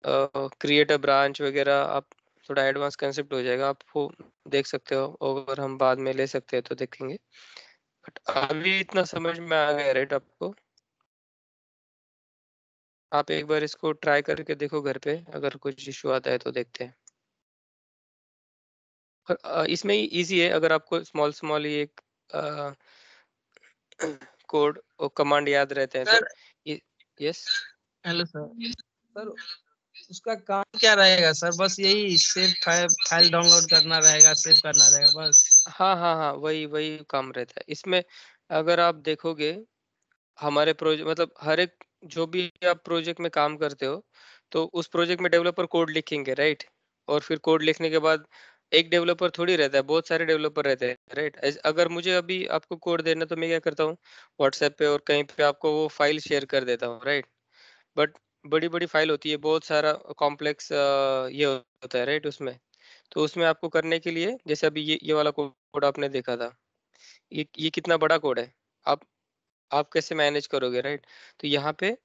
Speaker 2: क्रिएट अ ब्रांच वगैरह आप थोड़ा एडवांस कंसेप्ट हो जाएगा आप देख सकते हो ओवर हम बाद में ले सकते हैं तो देखेंगे बट अभी इतना समझ में आ गया रेट आपको आप एक बार इसको ट्राई करके देखो घर पे अगर कुछ इशू आता है तो देखते हैं इसमें इजी है अगर आपको स्मॉल स्मॉल ये कोड और कमांड याद रहते हैं सर, तो, यस
Speaker 1: हेलो सर सर उसका काम क्या रहेगा
Speaker 2: सर बस यही सेव फाइल डाउनलोड करना रहेगा सेव करना रहेगा बस हाँ हाँ हाँ वही वही काम रहता है इसमें अगर आप देखोगे हमारे प्रोजेक्ट मतलब हर एक जो भी आप प्रोजेक्ट में काम करते हो तो उस प्रोजेक्ट में डेवलपर कोड लिखेंगे राइट और फिर कोड लिखने के बाद एक डेवलपर थोड़ी रहता है बहुत सारे डेवलपर रहते हैं राइट अगर मुझे अभी आपको कोड देना तो मैं क्या करता हूँ व्हाट्सएप पे और कहीं पे आपको वो फाइल शेयर कर देता हूँ राइट बट बड़ी-बड़ी फाइल होती है, बहुत सारा कॉम्प्लेक्स ये होता है राइट उसमें। तो उसमें आपको करने के लिए जैसे अभी ये ये वाला कोड आपने देखा था। ये ये कितना बड़ा कोड है, आप आप कैसे मैनेज करोगे राइट? तो यहाँ पे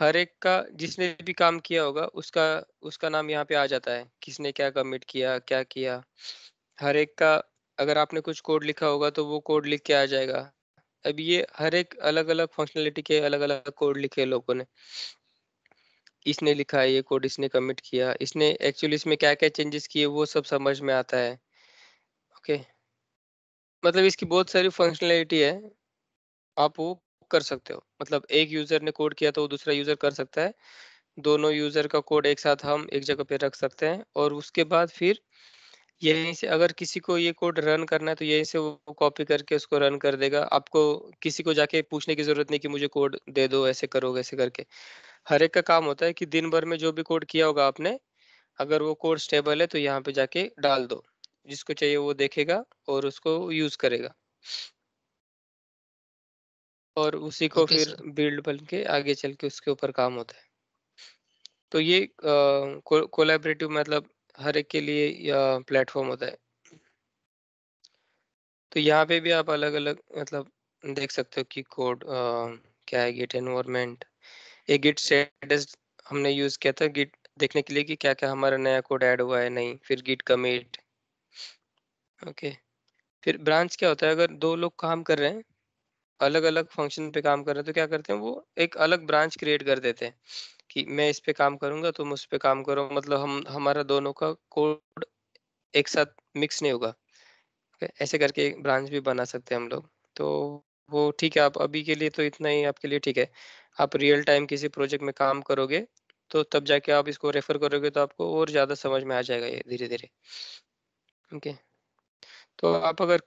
Speaker 2: हर एक का जिसने भी काम किया होगा उसका उसका नाम यहाँ पे आ जाता है, किसने क्या कमिट किया, क्या किया। हर एक का अगर आपने कुछ कोड लिखा होगा तो वो कोड लिख के आ जाएगा। अब ये हर एक अलग-अलग फंक्शनैलिटी के अलग-अलग कोड लिखे लोगों ने। इसने लिखा है ये कोड इसने कमिट किया इसने एक्चुअली इसमें क्या क्या चेंजेस किए वो सब समझ में आता है ओके okay. मतलब इसकी बहुत सारी फंक्शनलिटी है आप वो कर सकते हो मतलब एक यूजर ने कोड किया तो वो दूसरा यूजर कर सकता है दोनों यूजर का कोड एक साथ हम एक जगह पे रख सकते हैं और उसके बाद फिर यहीं से अगर किसी को ये कोड रन करना है तो यहीं से वो कॉपी करके उसको रन कर देगा आपको किसी को जाके पूछने की जरूरत नहीं कि मुझे कोड दे दो ऐसे करो ऐसे करके हर एक का काम होता है कि दिन भर में जो भी कोड किया होगा आपने अगर वो कोड स्टेबल है तो यहाँ पे जाके डाल दो जिसको चाहिए वो देखेगा और उसको यूज करेगा और उसी को okay, फिर बिल्ड बन के आगे चल के उसके ऊपर काम होता है तो ये कोलैबोरेटिव मतलब हर एक के लिए प्लेटफॉर्म होता है तो यहाँ पे भी आप अलग अलग मतलब देख सकते हो कि कोड क्या है गिट एनवायरमेंट एक गिट स्टेटस हमने यूज़ किया था गिट देखने के लिए कि क्या क्या हमारा नया कोड ऐड हुआ है नहीं फिर गिट कमिट ओके फिर ब्रांच क्या होता है अगर दो लोग काम कर रहे हैं अलग अलग फंक्शन पे काम कर रहे हैं तो क्या करते हैं वो एक अलग ब्रांच क्रिएट कर देते हैं कि मैं इस पे काम करूंगा तुम उस पे काम करो मतलब हम हमारा दोनों का कोड एक साथ मिक्स नहीं होगा ऐसे करके एक ब्रांच भी बना सकते हैं हम लोग तो वो ठीक है आप अभी के लिए तो इतना ही आपके लिए ठीक है आप रियल टाइम किसी प्रोजेक्ट में काम करोगे तो तब जाके आप इसको रेफर करोगे तो आपको और ज़्यादा समझ में आ जाएगा ये धीरे धीरे ओके तो आप अगर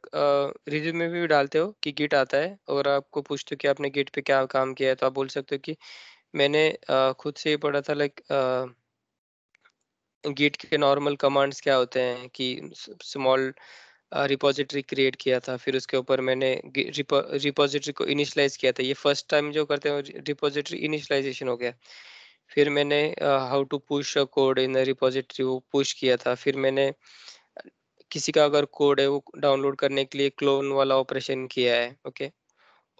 Speaker 2: रिज्यूम में भी डालते हो कि गिट आता है और आपको पूछते हो कि आपने गिट पे क्या काम किया है तो आप बोल सकते हो कि मैंने खुद से ही पढ़ा था लाइक गिट के नॉर्मल कमांड्स क्या होते हैं कि स्मॉल रिपोजिटरी क्रिएट किया था फिर उसके ऊपर मैंने रिपोजिटरी को इनिशलाइज किया था ये फर्स्ट टाइम जो करते हैं रिपोजिटरी इनिशलाइजेशन हो गया फिर मैंने how to push a code in repository वो पुश किया था फिर मैंने किसी का अगर कोड है वो डाउनलोड करने के लिए क्लोन वाला ऑपरेशन किया है ओके okay?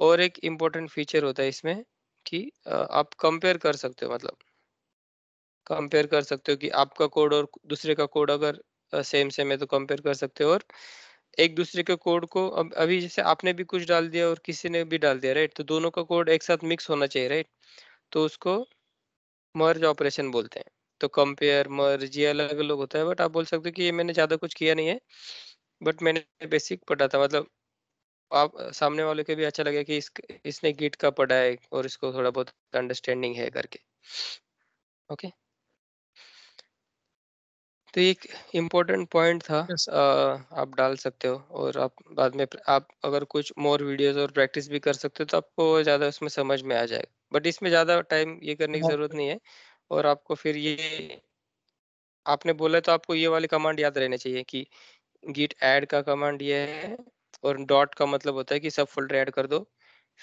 Speaker 2: और एक इम्पोर्टेंट फीचर होता है इसमें कि आप कंपेयर कर सकते हो मतलब कंपेयर कर सकते हो कि आपका कोड और दूसरे का कोड अगर सेम सेम है तो कंपेयर कर सकते हो और एक दूसरे के कोड को अब अभी जैसे आपने भी कुछ डाल दिया और किसी ने भी डाल दिया राइट तो दोनों का कोड एक साथ मिक्स होना चाहिए राइट तो उसको मर्ज ऑपरेशन बोलते हैं तो कंपेयर मर्ज ये अलग अलग होता है बट आप बोल सकते हो कि ये मैंने ज़्यादा कुछ किया नहीं है बट मैंने बेसिक पढ़ा था मतलब आप सामने वाले को भी अच्छा लगे कि इस इसने गिट का पढ़ा है और इसको थोड़ा बहुत अंडरस्टैंडिंग है करके ओके तो एक इम्पोर्टेंट पॉइंट था yes. आ, आप डाल सकते हो और आप बाद में आप अगर कुछ मोर वीडियोस और प्रैक्टिस भी कर सकते हो तो आपको ज़्यादा उसमें समझ में आ जाएगा बट इसमें ज़्यादा टाइम ये करने की ज़रूरत नहीं है और आपको फिर ये आपने बोला तो आपको ये वाली कमांड याद रहना चाहिए कि गिट ऐड का कमांड ये है और डॉट का मतलब होता है कि सब फोल्डर ऐड कर दो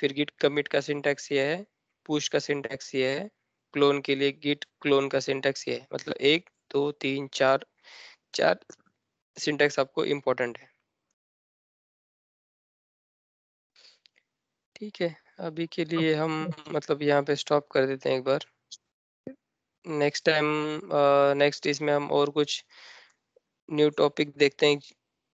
Speaker 2: फिर गिट कमिट का सिंटैक्स ये है पुश का सिंटैक्स ये है क्लोन के लिए गिट क्लोन का सिंटैक्स ये है मतलब एक दो तीन चार चार सिंटैक्स आपको इम्पोर्टेंट है ठीक है अभी के लिए हम मतलब यहाँ पे स्टॉप कर देते हैं एक बार नेक्स्ट टाइम नेक्स्ट इसमें हम और कुछ न्यू टॉपिक देखते हैं